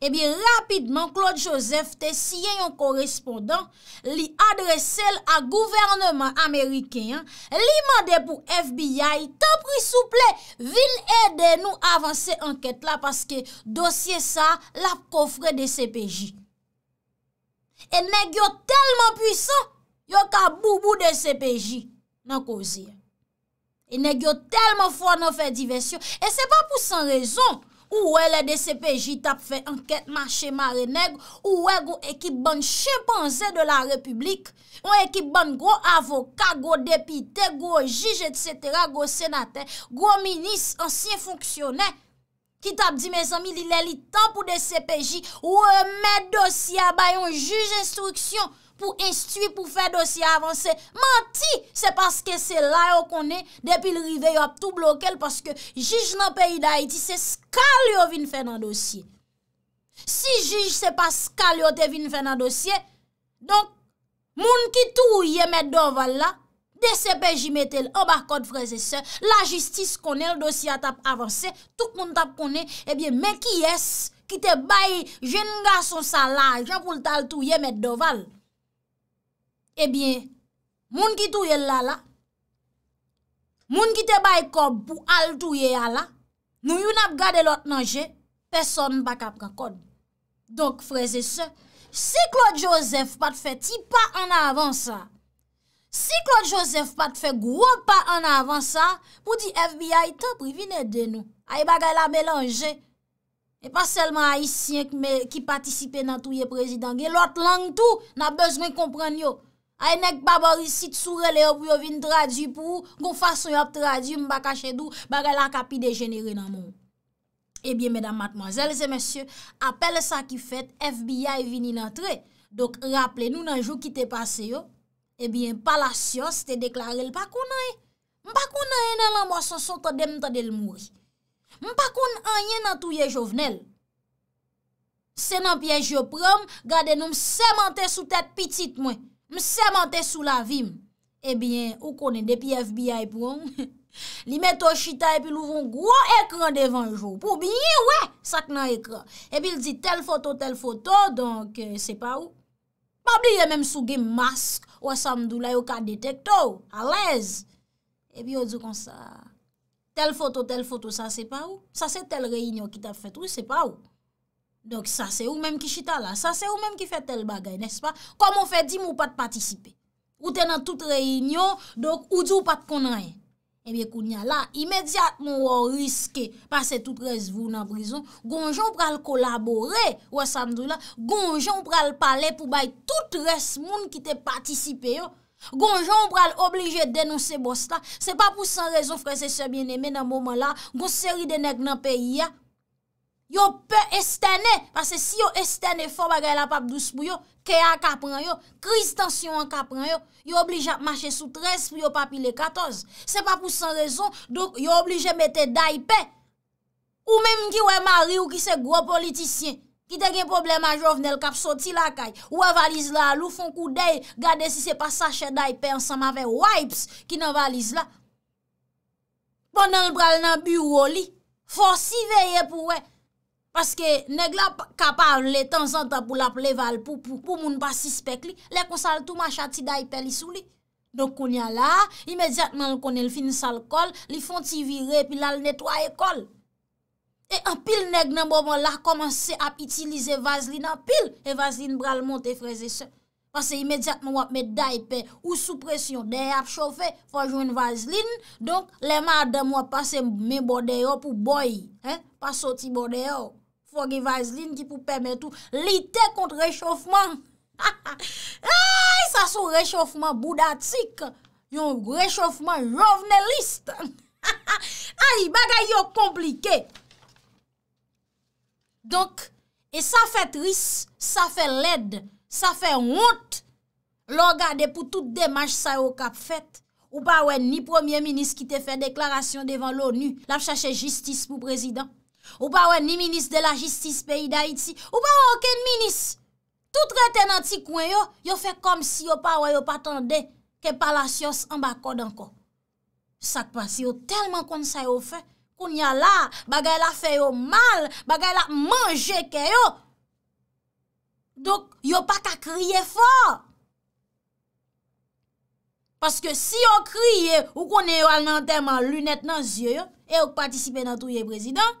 Ebi eh rapidman, Claude Joseph te siyen yon korespondant, li adre sel a gouvernement Ameriken, li mande pou FBI, te prisouple, vil ede nou avan se anket la, paske dosye sa la kofre de CPJ. E negyo telman pwisan, yo ka boubou de CPJ nan kozi. E negyo telman fwa nan fe diversyon, e se pa pou san rezon, Ou wè lè de CPJ tap fè anket ma chè mare neg, ou wè gwo ekip ban chèpanzè de la republik, ou ekip ban gwo avoka, gwo depite, gwo jige, et cetera, gwo senate, gwo minis, ansyen fonksyonè, ki tap di me zami li lè li tap ou de CPJ, ou wè mè dosya bayon juge instruksyon, pou instuit, pou fè dosye avansè, manti, se paske se la yo konè, depil rive yo ap tou blokèl, paske jij nan peyi da iti, se skal yo vin fè nan dosye. Si jij se pas skal yo te vin fè nan dosye, donk, moun ki tou yè mèd doval la, de se peji metèl, obakot freze se, la jistis konè, l dosye a tap avansè, tout moun tap konè, ebyen meki yes, ki te bayi, jen nga son sa la, jen pou l tal tou yè mèd doval, Ebyen, eh moun ki touye lala, moun ki te bay kop pou al touye yala, nou yon ap gade lout nanje, peson bak ap kakon. Donk freze se, si Claude Joseph pat fe ti pa an avansa, si Claude Joseph pat fe gwo pa an avansa, pou di FBI te privine den nou, ay e bagay la melange, e pa selman a isyen ki patisipe nan touye prezidange, lout lang tou, na bezwen kompren yo. Ay nek babori sit soure le yo pou yo vin tradu pou ou, kon fason yo ap tradu mba kache dou, baga lak api degenere nan moun. Ebyen, eh medan matmazel, zemensye, apel sa ki fet, FBI vin in antre. Dok, rapple nou nan jou ki te pase yo, ebyen, eh palasyon se te deklare l pakounay. Mbakounay ene lan mwosan sot adem ta del mwos. Mbakounay ene nan touye jovenel. Se nan piye joprom, gade noum semente sou tet pitit mwen. Mseman te sou la vim, ebyen, eh ou konen, depi FBI pou an, [laughs] li meto chita epi louvoun gwo ekran devan jou, pou binye wè, sak nan ekran. Ebyen di tel foto, tel foto, donk eh, se pa ou. Mabli yon menm souge mask, ou asam dou la yon ka detekto, alez. Ebyen di kon sa, tel foto, tel foto, sa se pa ou. Sa se tel reinyon ki ta fetou, se pa ou. Donk sa se ou menm ki chita la, sa se ou menm ki fe tel bagay, nespa? Komon fe di moun pati patisipe. Ou tenan tout reyinyon, donk ou di ou pati konanye. Ebyè kou nya la, imediat moun wou riske pase tout resvou nan prizon. Gonjou pral kolabore, wè samdou la, gonjou pral pale pou bay tout res moun ki te patisipe yo. Gonjou pral oblige denonse bosta. Se pa pou san rezon frese sebyen eme nan mouman la, gonseri denek nan peyi ya. Yo pe estene, pase si yo estene fo bagay la pap douz pou yo, kè a kapren yo, kriz tensyon a kapren yo, yo oblije ap mache sou 13 pou yo papile 14. Se pa pou san rezon, yo oblije mette daipè. Ou mem ki we mari ou ki se gro politisyen, ki te gen problem a jov nel kap soti la kay, ou we valiz la alou fon kou dey, gade si se pa sachè daipè ansam ave wipes, ki nan valiz la. Pon nan l bral nan biro li, fon si veye pou we, Paske neg la kapav le tan zantan pou la pleval pou moun pasispek li, le konsal touman chati daype li sou li. Donkoun ya la, imediatman l konel fin sal kol, li fonti vire, pi lal netwaye kol. E anpil neg nan bomon la komanse ap itilize vazlin anpil, e vazlin bral mont e freze se. Paske imediatman wap met daype ou sou presyon, dey ap chofe, fwa joun vazlin, donk le ma adem wap pase me bodeyo pou boy, pasoti bodeyo. Fogi e Vazilin ki pou pèmè tou lite kont rechofman. [laughs] Sa sou rechofman boudatik, yon rechofman jovnelist. [laughs] Ay, bagay yo komplike. Donk, e sa fè tris, sa fè led, sa fè hont, lò gade pou tout demaj sa yo kap fèt. Ou pa wè ni premier-ministre ki te fè deklarasyon devan l'ONU, la fè chache justice pou prezident. Ou pa wè ni minis de la jistis peyi da iti. Ou pa wè okèn minis. Tout retenant si kwen yo, yo fè kom si yo pa wè yo patande ke palasyos an bakod an kon. Sak pa, si yo telman konsey yo fè, koun ya la, bagay la fè yo mal, bagay la manje kè yo. Dok, yo pa ka kriye fòr. Paske si yo kriye, ou konen yo al nan teman lunet nan zye yo, e yo patisipe nan touye prezident,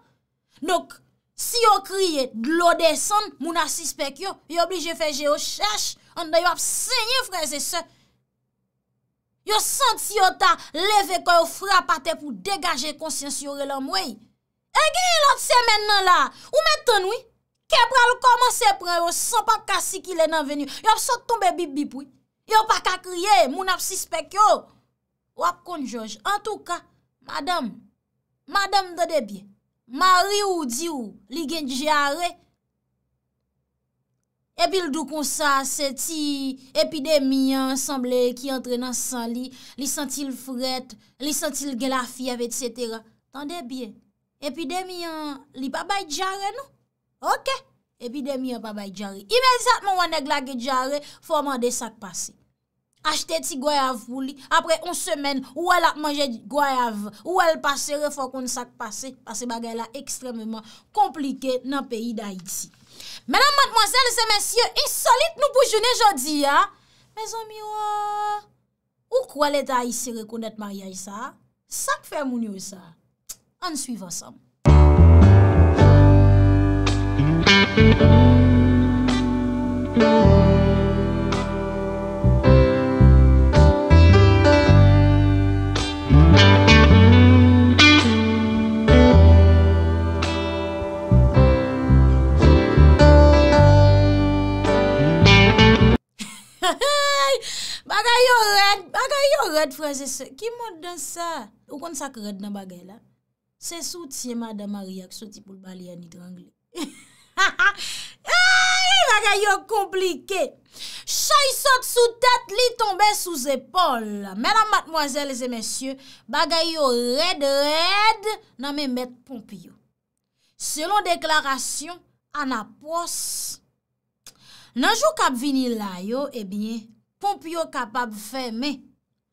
Dok, si yo kriye, lode son, moun ap sispek yo, yo bli je feje yo chesh, an de yo ap se nye freze se. Yo senti yo ta leve ko yo frapate pou degaje konsens yore lom wey. E gen yon lote se men nan la, ou men ton wey, kebral koman se pre, yo san pa kasi ki le nan veni. Yo ap sot tombe bibi pouy, yo pa ka kriye, moun ap sispek yo, wap konjouj. En tou ka, madame, madame de debye. Mari ou di ou, li gen jare. Epi l do kon sa, se ti epidemiyan sanble ki entre nan san li, li sentil fret, li sentil gen la fieve, etc. Tande bien, epidemiyan li pa bay jare nou? Ok, epidemiyan pa bay jare. Imezatman wane glage jare, fwa mande sak pase. achete ti goyav pou li apre on semen ou al ap manje di goyav ou al pase refokon sak pase pase bagay la ekstremement komplike nan peyi da iti menan matmansel se mensyen insolite nou pou jounen jodi ya mezon miwa ou kwa leta iti rekonet ma yay sa sak fe moun yo sa an suiv ansam moun Bagay yo red, bagay yo red franje se. Ki moun dan sa? Ou kon sa kred nan bagay la? Se soutien madame a reaksyon ti pou l bali an itrangle. [laughs] Haa, bagay yo komplike. Chay sot sou tete, li tombe sou zepol. Mèlam matmoazèl, lèze mèsyè, bagay yo red, red, nan men met pomp yo. Selon deklarasyon, an apos. Nanjou kap vinil la yo, ebnyè, pomp yo kapab fè mè.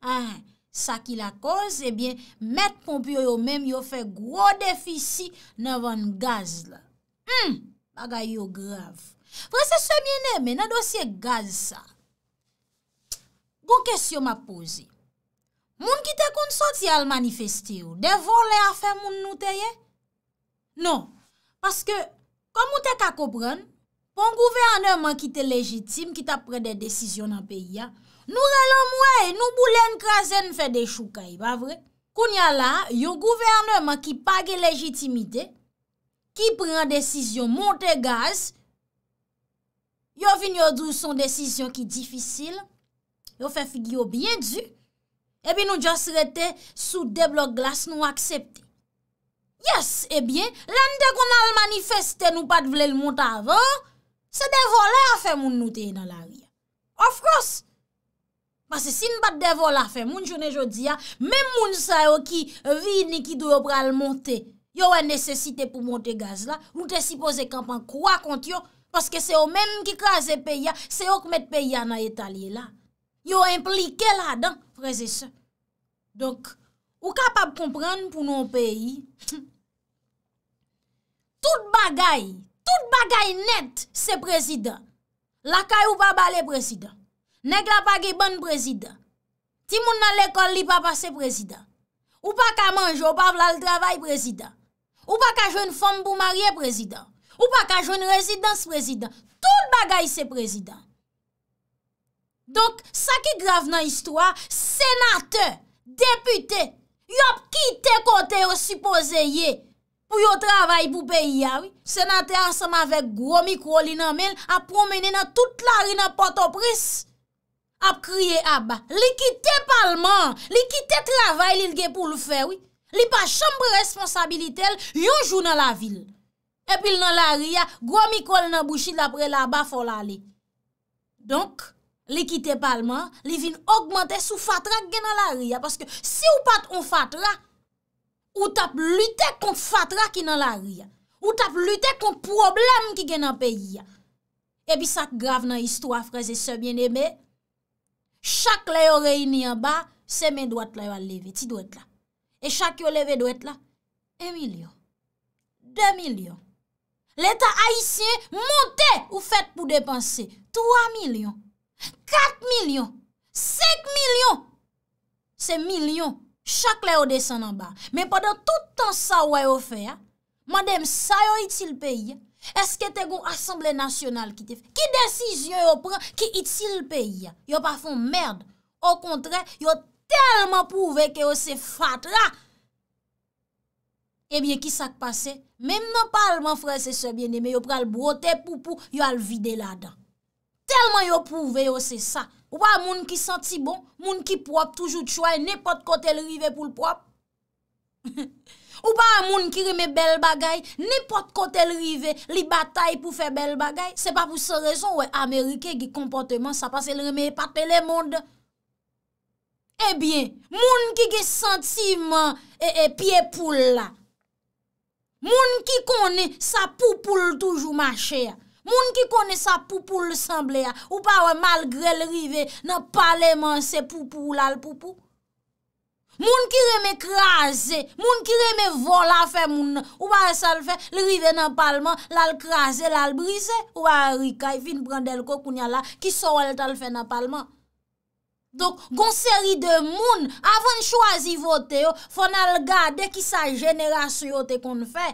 Ha, sa ki la koz, ebyen, mèt pomp yo yo mèm yo fè gro defisi nan van gaz la. Hmm, bagay yo grav. Fransè se mè mè, nan dosye gaz sa. Gon kèsyon ma poze, moun ki te konsant si al manifesti yo, devon le a fè moun nou te ye? Non, paske, kon moun te ka koprenn, Pon gouverneurman ki te lejitim, ki ta pre de desisyon nan peyi ya, nou re lom wey, nou bou len krasen fe de choukay, ba vre? Koun ya la, yo gouverneurman ki page lejitimite, ki pren desisyon monte gaz, yo vin yo drou son desisyon ki difisil, yo fe figyo bien du, ebi nou jas rete sou deb lo glas nou aksepte. Yes, ebi, eh lende kon al manifeste nou pat vle l monta avor, Se devon la fe moun nou teye nan la ria. Of course. Pase sin bat devon la fe moun, jounen jodi ya, men moun sa yo ki vi ni ki dou yo pral monte, yo wè nesesite pou monte gaz la, moun te sipoze kampan kwa kont yo, paske se yo menm ki kaze peya, se yo kmet peya nan etalye la. Yo implike la dan, freze se. Donk, ou kapab komprende pou nou peyi, [laughs] tout bagay, Tout bagay net se prezident. La kay ou pa bale prezident. Neg la pagi bon prezident. Ti moun nan lekol li pa pase prezident. Ou pa ka manj ou pa vla l travay prezident. Ou pa ka jwen fom pou marye prezident. Ou pa ka jwen rezidans prezident. Tout bagay se prezident. Donk, sa ki grav nan istwa, senate, depute, yop ki te kote yo suppose ye, pou yo travay pou peyi ya, ah senate ansam avek gro mikro li nan men, ap promene nan tout lari nan potopris, ap kriye aba. Li kite palman, li kite travay li lge pou lou fe, li pa chambre responsabilitel, yonjou nan la vil. Epil nan lari ya, ah, gro mikro li nan bouchi, dapre laba fol ale. Donk, li kite palman, li vin augmente sou fatrak gen nan lari ya, ah, paske si ou pat on fatrak, Ou tap lute kont fatra ki nan la ria. Ou tap lute kont problem ki gen nan peyi ya. Ebi sak grave nan histou a fraze sebyen ebe. Chak le yo reyini a ba, semen doat la yo a leve. Ti doet la. E chak yo leve doet la. 1 milyon. 2 milyon. L'Etat haisyen monte ou fet pou depanse. 3 milyon. 4 milyon. 5 milyon. Se milyon. Chak la yo desen an ba, men padan tout an sa wè yo fè ya, man dem sa yo iti l peyi, eske te goun asemble nasyonal ki te fè, ki desisyon yo pren, ki iti l peyi ya, yo pa fon merd, o kontre, yo telman pou vek yo se fat la, ebyen ki sak pase, men nan palman frese sebyen eme, yo prel brote pou pou, yo al vide la dan. Telman yo pouve yo se sa, ou pa moun ki senti bon, moun ki pou ap toujou tchoy, nepot kote lrive pou l'pou [laughs] ap. Ou pa moun ki reme bel bagay, nepot kote lrive li batay pou fe bel bagay. Se pa pou se rezon, wè, Amerike ki kompote man sa pase lreme e patte le mond. Ebyen, eh moun ki ge senti man e pie pou la, moun ki kone sa pou pou l toujou ma chè ya. Moun ki kone sa poupou l'assemblea, ou pa wè malgre l'rive nan pale manse poupou lal poupou. Moun ki reme kraze, moun ki reme vol la fe moun, ou pa wè sal fe l'rive nan palman, lal kraze, lal brise, ou pa wè rika, fin brandel kokounya la, ki so wè lal tal fe nan palman. Donk, gonseri de moun, avan chwazi vote yo, fon al gade ki sa jenera syote kon fè.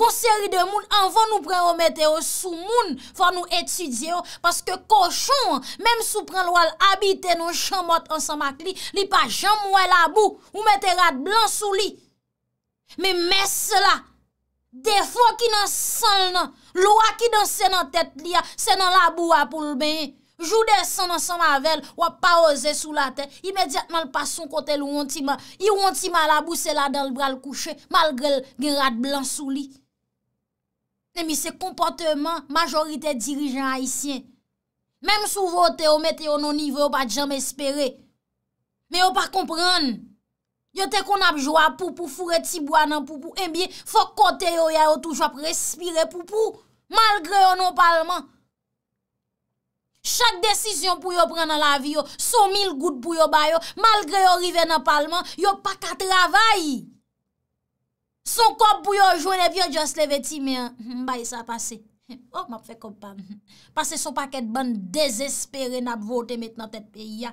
konseri de moun anvan nou pre omete yo sou moun, fwa nou etudye yo, paske koshon, mem sou pre lwa l'abite nou chanmote ansan mak li, li pa jam mwen la bou, ou mette rad blan sou li. Me mes la, defo ki nan san lnan, lwa ki dansen an tet li ya, senan la bou apol ben, jou desan ansan mavel, wap pa oze sou la ten, imediatman lpason kote lwonti ma, lwonti ma la bou se la dal bral kouche, malgre lgrad blan sou li. mi eh se kompote man majorite dirijan haisyen. Mem sou vote yo mette yo no nivou, yo pa djam espere. Me yo pa kompran. Yo te kon ap jwa pou pou fure tibwa nan pou pou en biye fok kote yo ya yo toujwa pou respire pou pou malgre yo nan palman. Chak desisyon pou yo pren nan lavi yo, sou mil gout pou yo bayo malgre yo rive nan palman yo pa ka travayi. Son kop pou yo jwene, vyo jwa se leve ti men, hmm, mbay sa pase. [laughs] Oh, mwap fe kompam. [laughs] Pase son paket ban, desespere, nap vote met nan tet pe ya.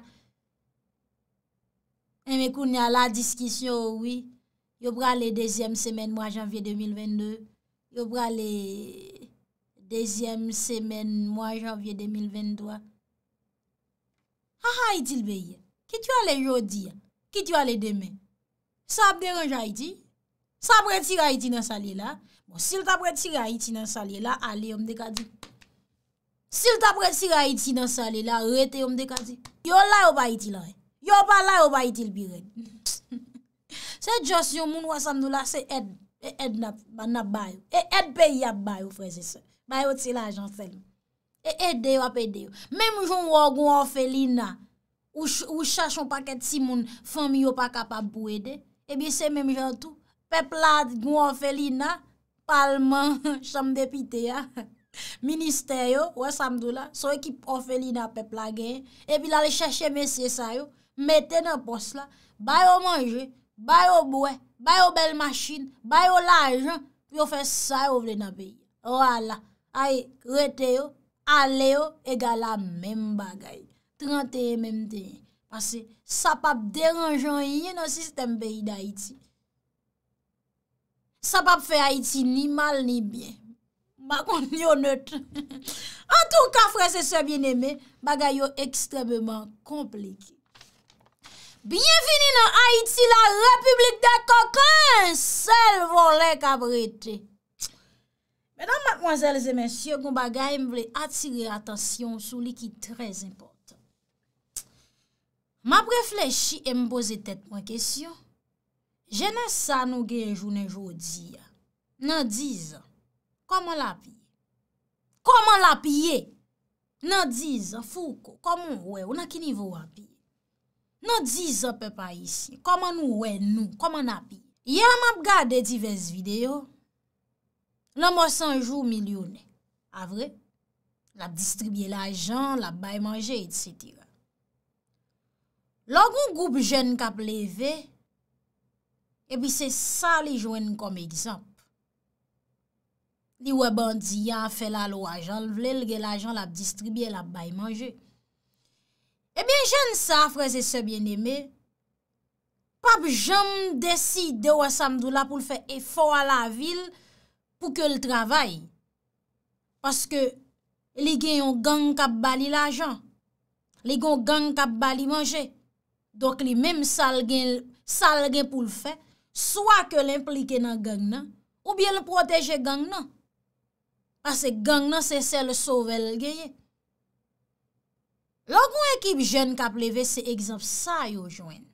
E me koun ya la diskisyon, yo bra le dezyem semen, mwa janvye 2022, yo bra le dezyem semen, mwa janvye 2023. Ha ha iti l beye, ki tyo ale jodi, ki tyo ale demen, sa ap deron jan iti, Sa pre ti ra iti nan salye la, mwen bon, sil ta pre ti ra iti nan salye la, ale yon dekadi. Sil ta pre ti ra iti nan salye la, rete yon dekadi. Yon la yon pa iti lan. Eh. Yon pa la yon pa iti lbire. [laughs] Se jos yon moun wasandou la, se ed, e ed na bayou. E ed pe yab bayou freze se. Bayou ti lan jan salye. Ed deyo ap ed deyo. E mem joun wogon wafeli na, ou chachon paket si moun fami yon pa kapap bou ede, ebi eh se mem joun tou. pepla gwen feli nan, palman, [laughs] chanm depite ya, minister yo, wè samdou la, sou e ki feli nan pepla gen, e pi la le chèche mè sè sa yo, mète nan pos la, bay yo manje, bay yo bouè, bay yo bel machin, bay yo lajan, pi yo fè sa yo vle nan peyi. Wala, aye, rete yo, ale yo, e gala mèm bagay, tranteye mèm tenye, pasè, sa pap deranjon yè nan sistem peyi da iti, Sa pa pou fè Haïti ni mal ni bien. Ba konti yo nèt. An tou ka fwese se bien eme, bagay yo ekstremèman komplike. Bienfini nan Haïti la republik de kokan, sel volèk ap rete. Mèdan mèdèm mwazèl zè men syè, kon bagay mwè atire atensyon sou li ki trèz importan. Mèp reflechi mwèm boze tèt mwen kesyon. Je nan sa nou geye jounen joudiya, nan dizan, koman l api? Koman l api ye? Nan dizan, fouko, koman wè, w nan ki nivou api? Nan dizan pe pa isi, koman nou wè nou, koman api? Ye an ap gade divers videyo, nan mò sanjou milyounen, avre, ah, la distribye la jan, la bay manje, etc. Logon goup jèn kap leve, E bi se sa li jwen kom egzamp. Li we bandiya fe la lo ajan, vle li gen la ajan la distribye, la bay manje. E bi jen sa, freze se bien eme, pap jen desi dewa samdou la pou l fe efo a la vil, pou ke l travay. Paske li gen yon gang kap bali la ajan. Li gen yon gang kap bali manje. Dok li men sal gen pou l fe, swa ke l'implike nan gang nan, ou byen l'proteje gang nan. Pase gang nan se sel sovel genye. Lòk mwen ekip jen kap leve se egzop sa yo jwen.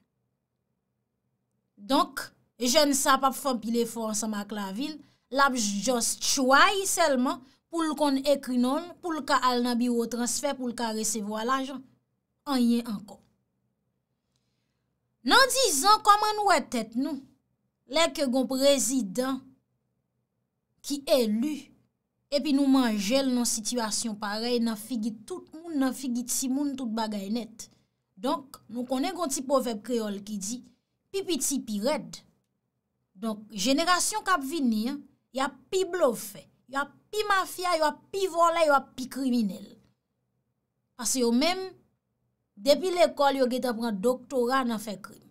Donk, jen sa pap fapile fon sa mak la vil, lap jost chouay selman pou lkon ekri non, pou lka al nabi wotransfer, pou lka resevo al ajan. Anye ankon. Nan dizan koman wè tèt nou, lèk yon prezident ki elu, epi nou manjel nan situasyon parey, nan figi tout moun, nan figi ti moun, tout bagay net. Donk, nou konen yon ti poveb kreol ki di, pi pi ti pi red. Donk, jenerasyon kap vini, yon pi blofè, yon pi mafya, yon pi volè, yon pi kriminel. Pase yo mèm, depi l'ekol yo get apren doktora nan fe krim.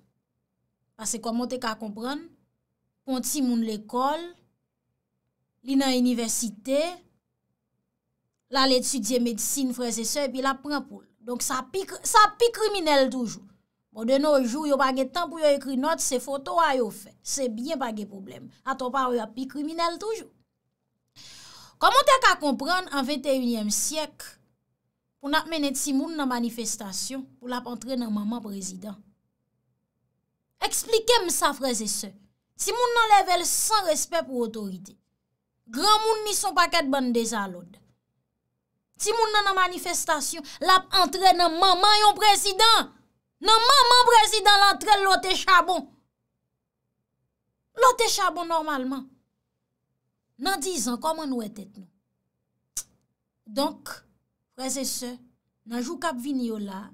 Pase kwa mwote ka kompran, Pon ti moun l'ekol, li nan universite, la l'etudie medisine freze se, pi la pran pou. Donk sa pi kriminel toujou. Bon de nou jou, yo bagay tan pou yo ekri not, se foto a yo fe. Se bien bagay problem. A to pa, yo pi kriminel toujou. Koman te ka kompran an 21e syek pou nan menet si moun nan manifestasyon pou la pantre nan maman prezident? Eksplikem sa freze se. Si moun nan level 100 respect pou otorite, gran moun ni son paket ban de zalode. Si moun nan nan manifestasyon, la ap entre nan man man yon prezident. Nan man man prezident l'entre l'ote chabon. L'ote chabon normalman. Nan dizan, koman nou etet nou? Donk, prezese, nan jou kap vini yo la,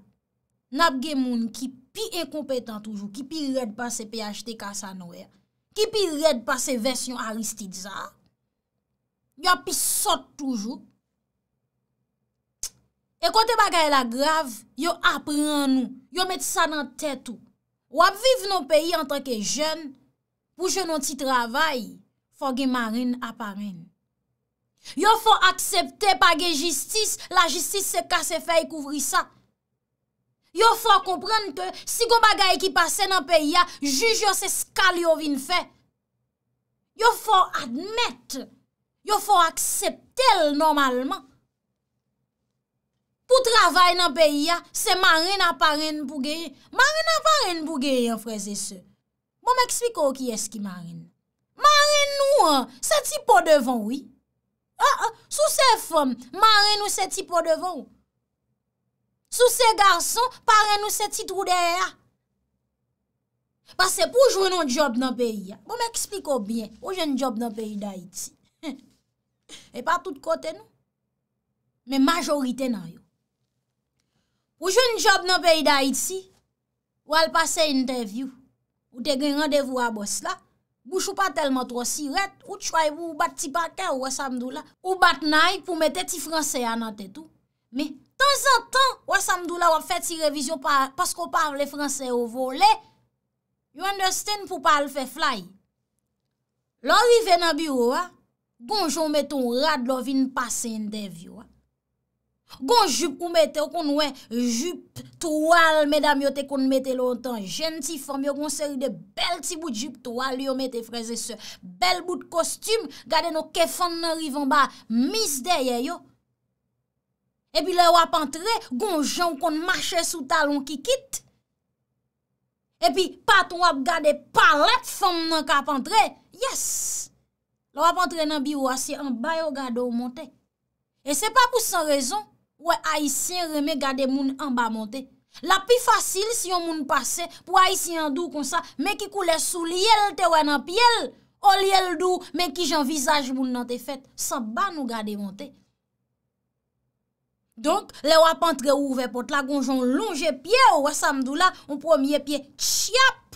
nan ap gen moun ki pi enkompetant toujou, ki pi red pa se pi achete kasa nou e a. Kipi red pa se versyon Aristidza? Yo api sot toujou. E kote bagay la grav, yo apren nou. Yo met sa nan tetou. Wap viv nou peyi an tanke jen, pou jen nou ti travay, fò gen marin aparen. Yo fò aksepte pa gen jistis, la jistis se kase fey kouvri sa. Yo fò komprenn ke si go bagay ki pase nan peyi ya, juj yo se skal yo vin fè. Yo fò admèt, yo fò akseptel normalman. Pou travay nan peyi ya, se marin aparen pou geye. Marin aparen pou geye, frèze se. Bon mè ekspikò ki eski marin. Marin nou, se tipo devan wè. Ah, ah, sou se fòm, marin nou se tipo devan wè. Sou se garson, pare nou se titrou derya. Bas se poujoun nou job nan peyi ya. Bou m'ekspikou byen, poujoun nou job nan peyi da iti. E pa tout kote nou. Men majorite nan yo. Poujoun nou job nan peyi da iti, wal pase interview, ou te gen randevou a bos la, bouchou pa telman tro si ret, ou chwae pou ou bat ti paken ou wa samdou la, ou bat naye pou mette ti franse ya nan te tou. Me, Tan zan tan, wè samdou la wè fèt si revizyon pask wè par lè fransè wè vò lè, yon de stèn pou pal fè flay. Lò rive nan biro wè, gon joun mètou rad lò vin pasen dev yon wè. Gon jup kou mètè wè, kon wè jup toual mè dam yote kon mètè lò tan jenti fòm, yon kon seri de bel ti bout jup toual yon mètè freze se. Bel bout kostyum, gade nou ke fòm nan rivan ba misde yè yò, Epi le wap antre, goun jen ou kon mache sou talon ki kit. Epi paton wap gade palet fom nan kap antre. Yes! Le wap antre nan biwase an bay ou gade ou monte. E se pa pou san rezon, wè Aisyen reme gade moun an ba monte. La pi fasil si yon moun pase pou Aisyen dou konsa, men ki koule sou liyele te wè nan piyele, ou liyele dou men ki jan visaj moun nan te fet, san ban ou gade monte. Donk, le wap antre ouve pot la, gonjon longe pye ouwa samdou la, ou promye pye, tchap!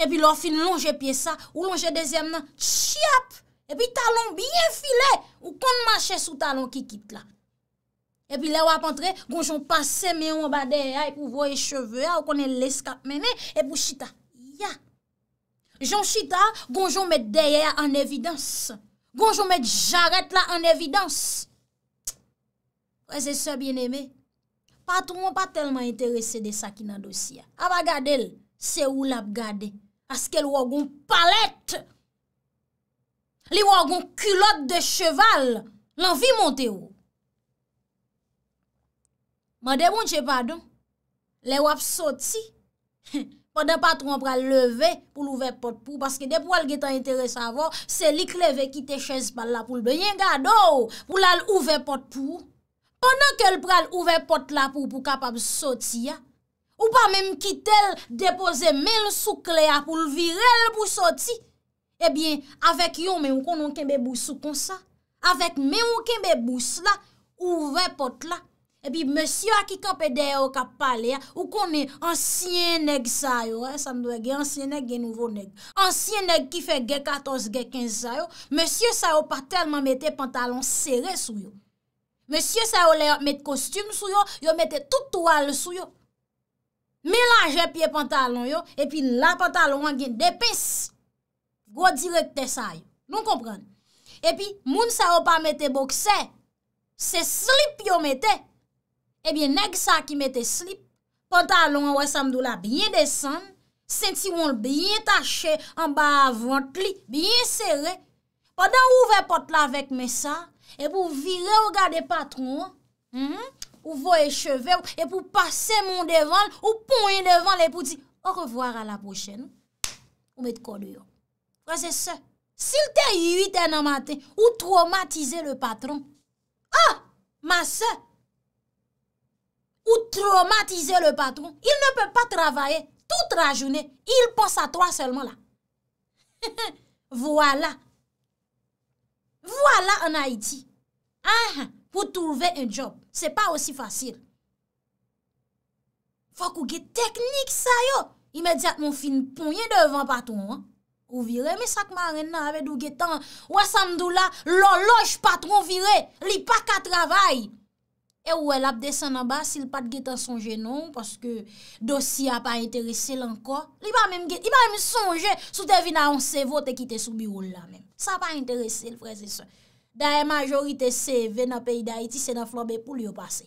Epi lor fin longe pye sa, ou longe dezem nan, tchap! Epi talon biye file, ou kon manche sou talon ki kit la. Epi le wap antre, gonjon pase me ouwa ba deye a, ouvoye cheve a, ou konen l'eskap mene, epi chita, ya! Jon chita, gonjon met deye a an evidans, gonjon met jarret la an evidans, Prese se bien eme, patrou an pa telman interese de sa ki nan dosya. A ba gade l, se ou lap gade, aske l wogon palet. Li wogon kulot de cheval, lan vi monte ou. Man de bon che padou, le wap soti, pa de patrou an pra leve pou l ouve potpou, paske de pou al getan interese avon, se li kleve ki te chese pal la pou l benyen gado, pou l al ouve potpou, Eh on an ke l pral ouve pot la pou pou kapab soti ya. Ou pa menm kitel depoze men l soukle ya pou l virel pou soti. Ebyen, avek yon men ou konon kenbe bous sou konsa. Avek men ou kenbe bous la, ouve pot la. Ebyen, monsye a ki kapede ya ou kap pale ya. Ou konen ansyen neg sa yo. San dwege, ansyen neg gen nouvo neg. Ansyen neg ki fe ge 14, ge 15 sa yo. Monsye sa yo pa telman mete pantalon sere sou yo. Monsye sa ou le met kostyum sou yo, yo mette toutoual sou yo. Mela jepye pantalon yo, epi la pantalon an gen depes. Go direk tesay, nou kompren. Epi, moun sa ou pa mette bokse, se slip yo mette. Epi, eh neg sa ki mette slip, pantalon an wè samdou la bien desen, senti won l bien tachè, an ba avant li, bien serè. Podan ouve pot la vek mes sa, E pou vire ou gade patron, ou vo e cheve, e pou pase moun devan, ou pon yon devan, e pou di, orvoar a la pochen, ou met kon yo. Wase se, sil te yi yi ten a maten, ou traumatize le patron. Ah, mas se, ou traumatize le patron, il ne pe pa travaye, tout rajouni, il pose a toi selman la. Wala. Vwala an Haiti, anhan, pou toulve en ah, job, se pa osi fasil. Fak ou ge teknik sa yo, imediat moun fin ponye devan patron, ou vire, me sak mare nan, ave dougetan, ou asam dou la, loloj patron vire, li pa ka travay. E ou el ap desan anba, sil pat get an sonje non, paske dosi a pa interese lankor. Li pa menm get, li pa menm sonje, sou devina anse vot e kite sou biwou la menm. Sa pa interese l, fre se son. Da e majorite se ven a peyi da iti, se nan flanbe pou li yo pase.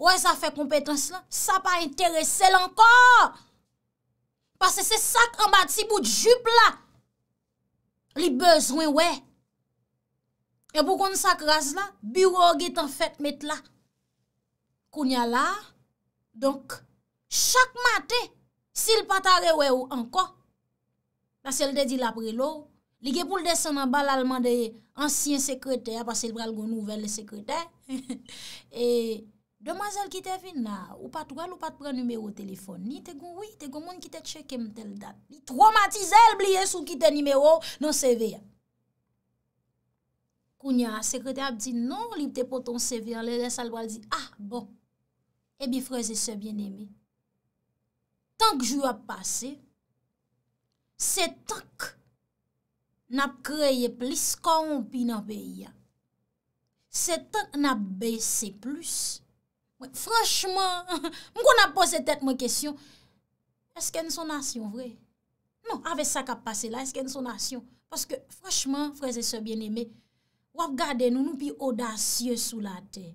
Ou e sa fe kompetans la, sa pa interese lankor. Paske se sak anba tibou jup la. Li bezwen wey. E pou kon sakras la, bureau get an fèt met la. Koun ya la, donk, chak matè, sil patare we ou anko, la sel de di la prelo, li gen pou l desen an bal alman de ansyen sekreter, apas el pral goun ouver le sekreter. [laughs] E, demazèl ki te vin la, ou pat pral ou pat pral nimeyo telefon ni, te goun woui, te goun moun ki te tchèke mtèl dat. Mi tromatize el bliye sou ki te nimeyo nan CV ya. Kounya, sekretè ap di, non li te poton se vir, le le salwal di, ah bon, ebi eh freze se bien eme. Tank jwa ap pase, se tank nap kreye plis, kon pi nan pe ya. Se tank nap bese plis, mwen, franchman, [laughs] mwen kon ap pose tet mwen kesyon, eske n son asyon vre? Non, ave sa kap pase la, eske n son asyon? Paske, franchman, freze se bien eme, wap gade nou nou pi odasye sou la ten.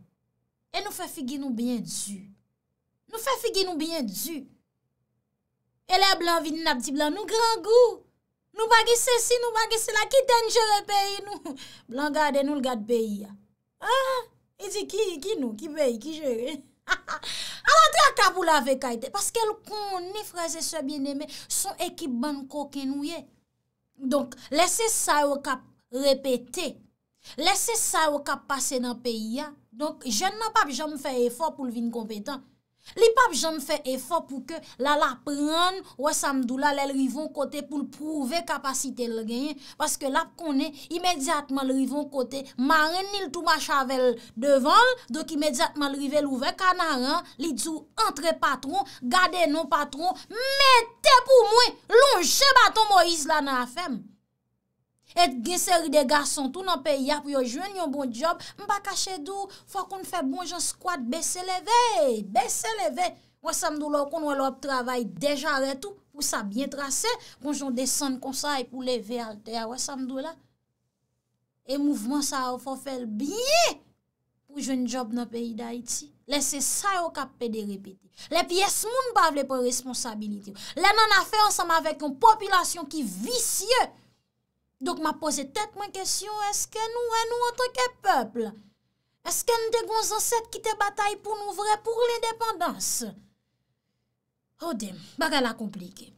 E nou fe figi nou byen du. Nou fe figi nou byen du. E le blan vin nan pti blan, nou gran gou. Nou bagi se si, nou bagi se la, ki den jere peyi nou. [laughs] Blan gade nou l gade peyi ya. Ah, I di ki nou, ki peyi, ki jere. Awa tra kap ou la vek ayte, paske l koni fraze se bin eme, son ekip banko ke nou ye. Donk, lese sa yo kap repete, Lese sa yo kap pase nan peyi ya, donk jen nan pap jom fe efor pou lvin kompetan. Li pap jom fe efor pou ke la la pran, wè samdou la lè lrivon kote pou l prouve kapasite l genyen, paske la konen imediatman lrivon kote, ma ren nil tou ma chavelle devan, donk imediatman lrive l ouve kanaran, li djou entre patron, gade non patron, mette pou mwen lonche baton mwoy isla nan afem. Et ge seri de gason tou nan peyi ap yo jwen yon bon job, mba kache dou, fwa kon fè bon jen skwad bese leve, bese leve. Wè samdou lò kon wè lò ap travay deja retou pou sa bie trase, kon jen desen kon sa e pou leve al te, wè samdou la. E mouvman sa wè fò fèl biye pou jwen job nan peyi da iti. Lè se sa yo kap pe de repeti. Lè piyes moun bavle pou responsabiliti. Lè nan a fè ansam avèk yon popilasyon ki visye ou. Dok ma pose tetman kesyon, eske nou en nou an toke pepl? Eske nou de gon zanset kite batay pou nou vre pou l'independans? Ode, baga la komplike.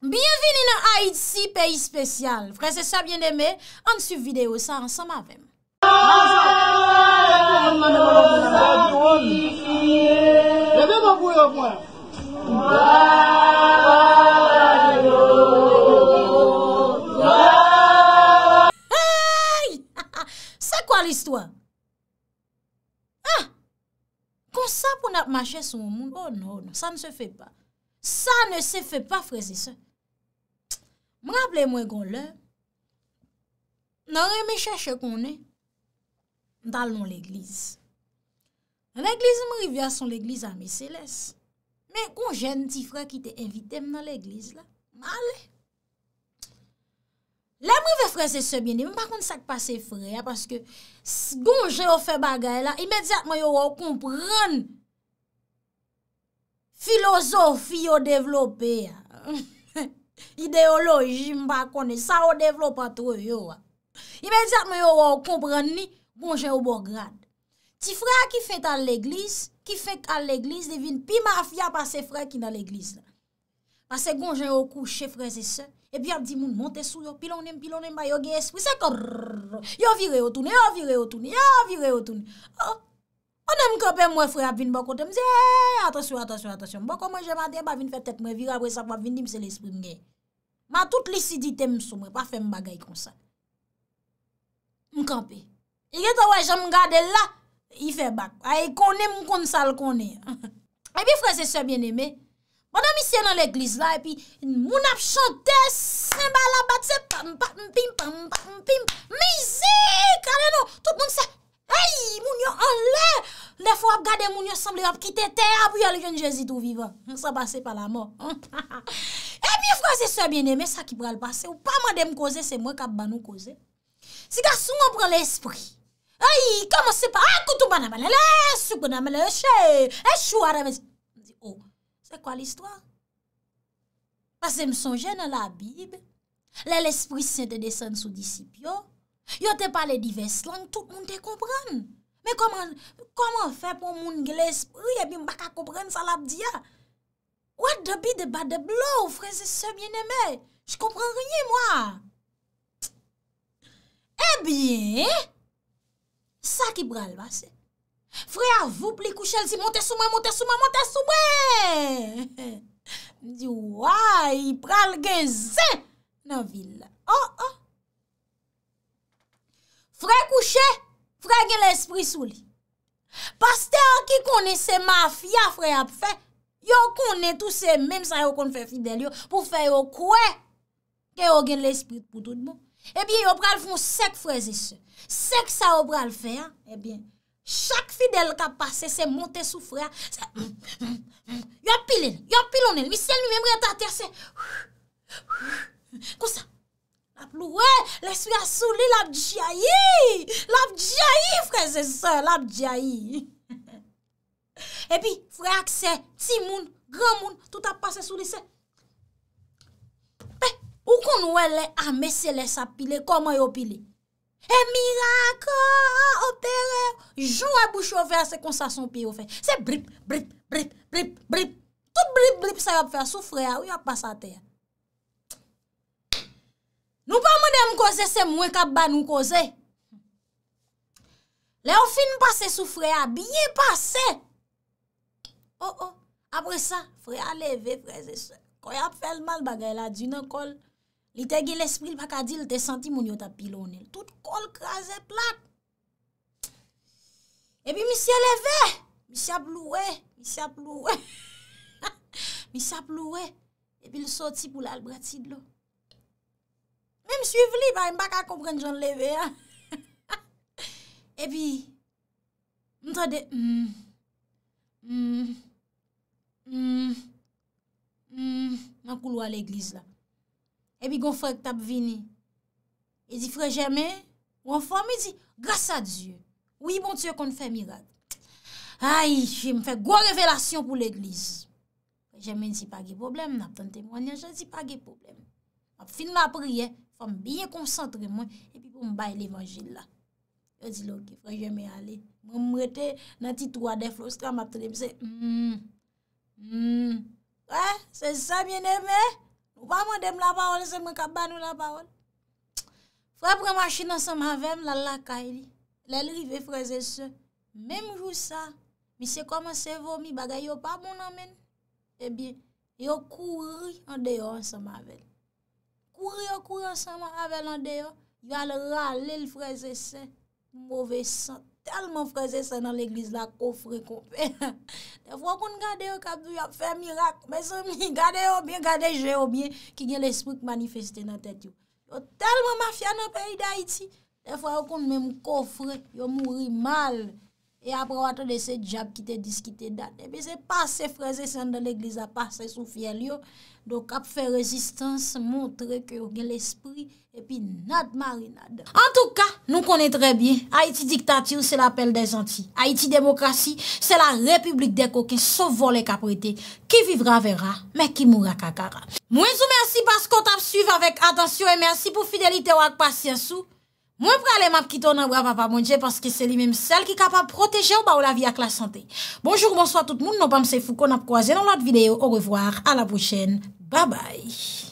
Bienvini nan Haidzi, peyi spesyal. Vreze sa bien deme, an su videyo sa ansama vemen. An sa peye, an sa peye, an sa peye. La veman pou yo vwe? Ba, ba, ba. ap mache sou moun. Oh non, sa non, ne se fe pa. Sa ne se fe pa freze se. M rable mwen kon lè, nan rè me chache konè dal non l'Eglise. L'Eglise m rive a son l'Eglise ame seles. Men kon jen ti fre ki te evite m nan l'Eglise la. M ale. La m wè freze se bine, m par kont sak pase fre, parce ke skon jen ou fe bagay la, imediat mwen yo ou kompran Filosofi yo devlope ya. [laughs] Ideoloji mba kone, sa yo devlope a tro yo. Imediat me yo wak komprene ni, bon jè yo bon grad. Ti frè ki fè tan l'eglis, ki fè tan l'eglis, devine pi ma fia pa se frè ki nan l'eglis la. Ase bon jè yo kouche, frè se se, e pi ap di moun monte sou yo, pilonem, pilonem, ba yo ge espri, se kor. Yo vire yo toune, yo vire yo toune, yo vire yo toune. Oh, Mwen kope mwen fwe ap vin bokote, mwen se eeeh, atasyon, atasyon, atasyon. Mwen bokote mwen jemade, mwen fwe ap vin fwe tet mwen vira, mwen fwe ap vin dimse l'esprim gen. Mwen tout l'isidite mwen soum, mwen pa fwe m bagay kon sa. Mwen kampe. Y gen to wajan mwen gade la, y fwe bak. A, y konen mwen kon sa l'konen. E pi fwe se sè bien eme, mwen an misye nan l'eglise la, e pi moun ap chante, sè mba la batse, pam, pam, pam, pam, pam, pam, pam, pam, pam, pam, pam, pam, pam, pam, pam, pam, pam, pam, Ay, moun yo anle, le fwa ap gade moun yo samle ap kite te, ap yon jen jezi tou viva. Sa base pa la mor. E pi fwa se se bieneme, sa ki pral base, ou pa mande m kose, se mwen kap banou kose. Si ah, ka sou moun pren l'espri. Ay, kama se pa, akoutou banamelele, sou banamelele, che, e chouaramelele. O, se kwa l'histoire? Pase m sonje nan la bib, le l'espri se te desen sou disipyo. Yo te pale divers lang, tout moun te kompran. Me koman, koman fe pou moun gwen espri, epi m baka kompran salap diya. Wad dobi de bade blou, freze se mwen eme. J kompran rinye mwa. E bie, sa ki pral base. Freya voup li kou chel si, monte sou mwen, monte sou mwen, monte sou mwen. [laughs] M di woy, pral gen zè. Non vil, oh oh. Frè kouche, frè gen l'esprit sou li. Pas te an ki konen se ma fia frè ap fè, yo konen tout se men sa yo kon fè fidèl yo, pou fè yo kouè, ke yo gen l'esprit pou tout bon. Ebi yo pral fèmou sek frè zise. Sek sa yo pral fè, ebi, eh chak fidèl ka pase, se monte sou frè, se... [coughs] Yo pilon el, yo pilon el, misel mi mèm reta tè, se... Kousa. Aplou, wè, lè sou ya sou li, lap diayi, lap diayi, freze se, lap diayi. E pi, fwe akse, ti moun, gran moun, tout ap pase sou li se. Pe, ou kon wè lè, ame se lè sa pili, koman yo pili? E mirako, opere, jou wè boucho fè, se konsa son pi yo fè. Se brip, brip, brip, brip, brip, tout brip, brip se yo fè, sou fwe a, yo ap pase a teyè. Nou pa mwen de m koze se mwen kap ba nou koze. Le ou fin pase sou fray a, biye pase. Oh oh, apre sa, fray a leve, fray se se. Koy ap fel mal bagay la dwi nan kol. Li te gil espri l pakadil, li te senti moun yo ta pilone. Tout kol krasen plat. E pi misye leve, misye ap loue, misye ap loue. [laughs] Misye ap loue, e pi l soti pou l albratid lo. Mè m'suiv li, ba m bak a komprende jan leve ya. [laughs] E bi, m tade, m, m, m, m, m mm, mm, akou lwa l'eglise la. E bi gon fwek tab vini. E di fwek jeme, ou an fwek mi di, gras sa Diyo, ou yi bon Diyo kon fwe mirad. Ay, jeme fwek gwa revelasyon pou l'eglise. Jeme nisi pa ge problem, ap ten temwanyan, jesi pa ge problem. Ap fin la priye, ap fin la priye, Fom byen konsantre mwen, epi pou m bay l'Evangile la. Yo di lo bon, ki, fwa jeme ale. Eh mwen mwete nan ti touade flos, kwa m a tre, mse, m, m, m. Fwa, se sa m yon eme? Mwa m an dem la parol, se m an ka ban ou la parol. Fwa prema chine an se mavem, lal la ka e li. Lel li ve fraze se. Mem jou sa, mi se koman se vomi, bagay yo pa moun amen. Ebyen, yo kou riyan deyo an se mavem. Kour yo kour ansanman avelan deyo, yal ralil freze sen, mouve sen, telman freze sen nan l'eglize la kofre konpe. Te fwa kon gade yo kabdou yo fe mirak, beso mi gade yo obye, gade je obye, ki gen l'esprik manifeste nan tet yo. Yo telman mafya nan peyi da iti, te fwa kon men mou kofre, yo mouri mal. E apra wate de se djab ki te dis ki te date. E pi se pase freze sen de l'eglize a pase sou fiel yo. Don kap fe rezistans, montre ke yon gen l'espri. E pi nadmari nadmari. En tout ka, nou konen tre bie. Haiti diktatir se la pel de zanti. Haiti demokrasi se la republik deko ke sovole kapri te. Ki vivra vera, me ki moura kakara. Mwen sou mersi paskot ap suive avek atansyon. E mersi pou fidelite wak pasyansou. Moi, je vais aller quitter dans bras papa mon Dieu parce que c'est lui-même celle qui est capable de protéger ou la vie avec la santé. Bonjour, bonsoir tout le monde. Nous, pas me Foucault, on a croisé dans l'autre vidéo. Au revoir, à la prochaine. Bye bye.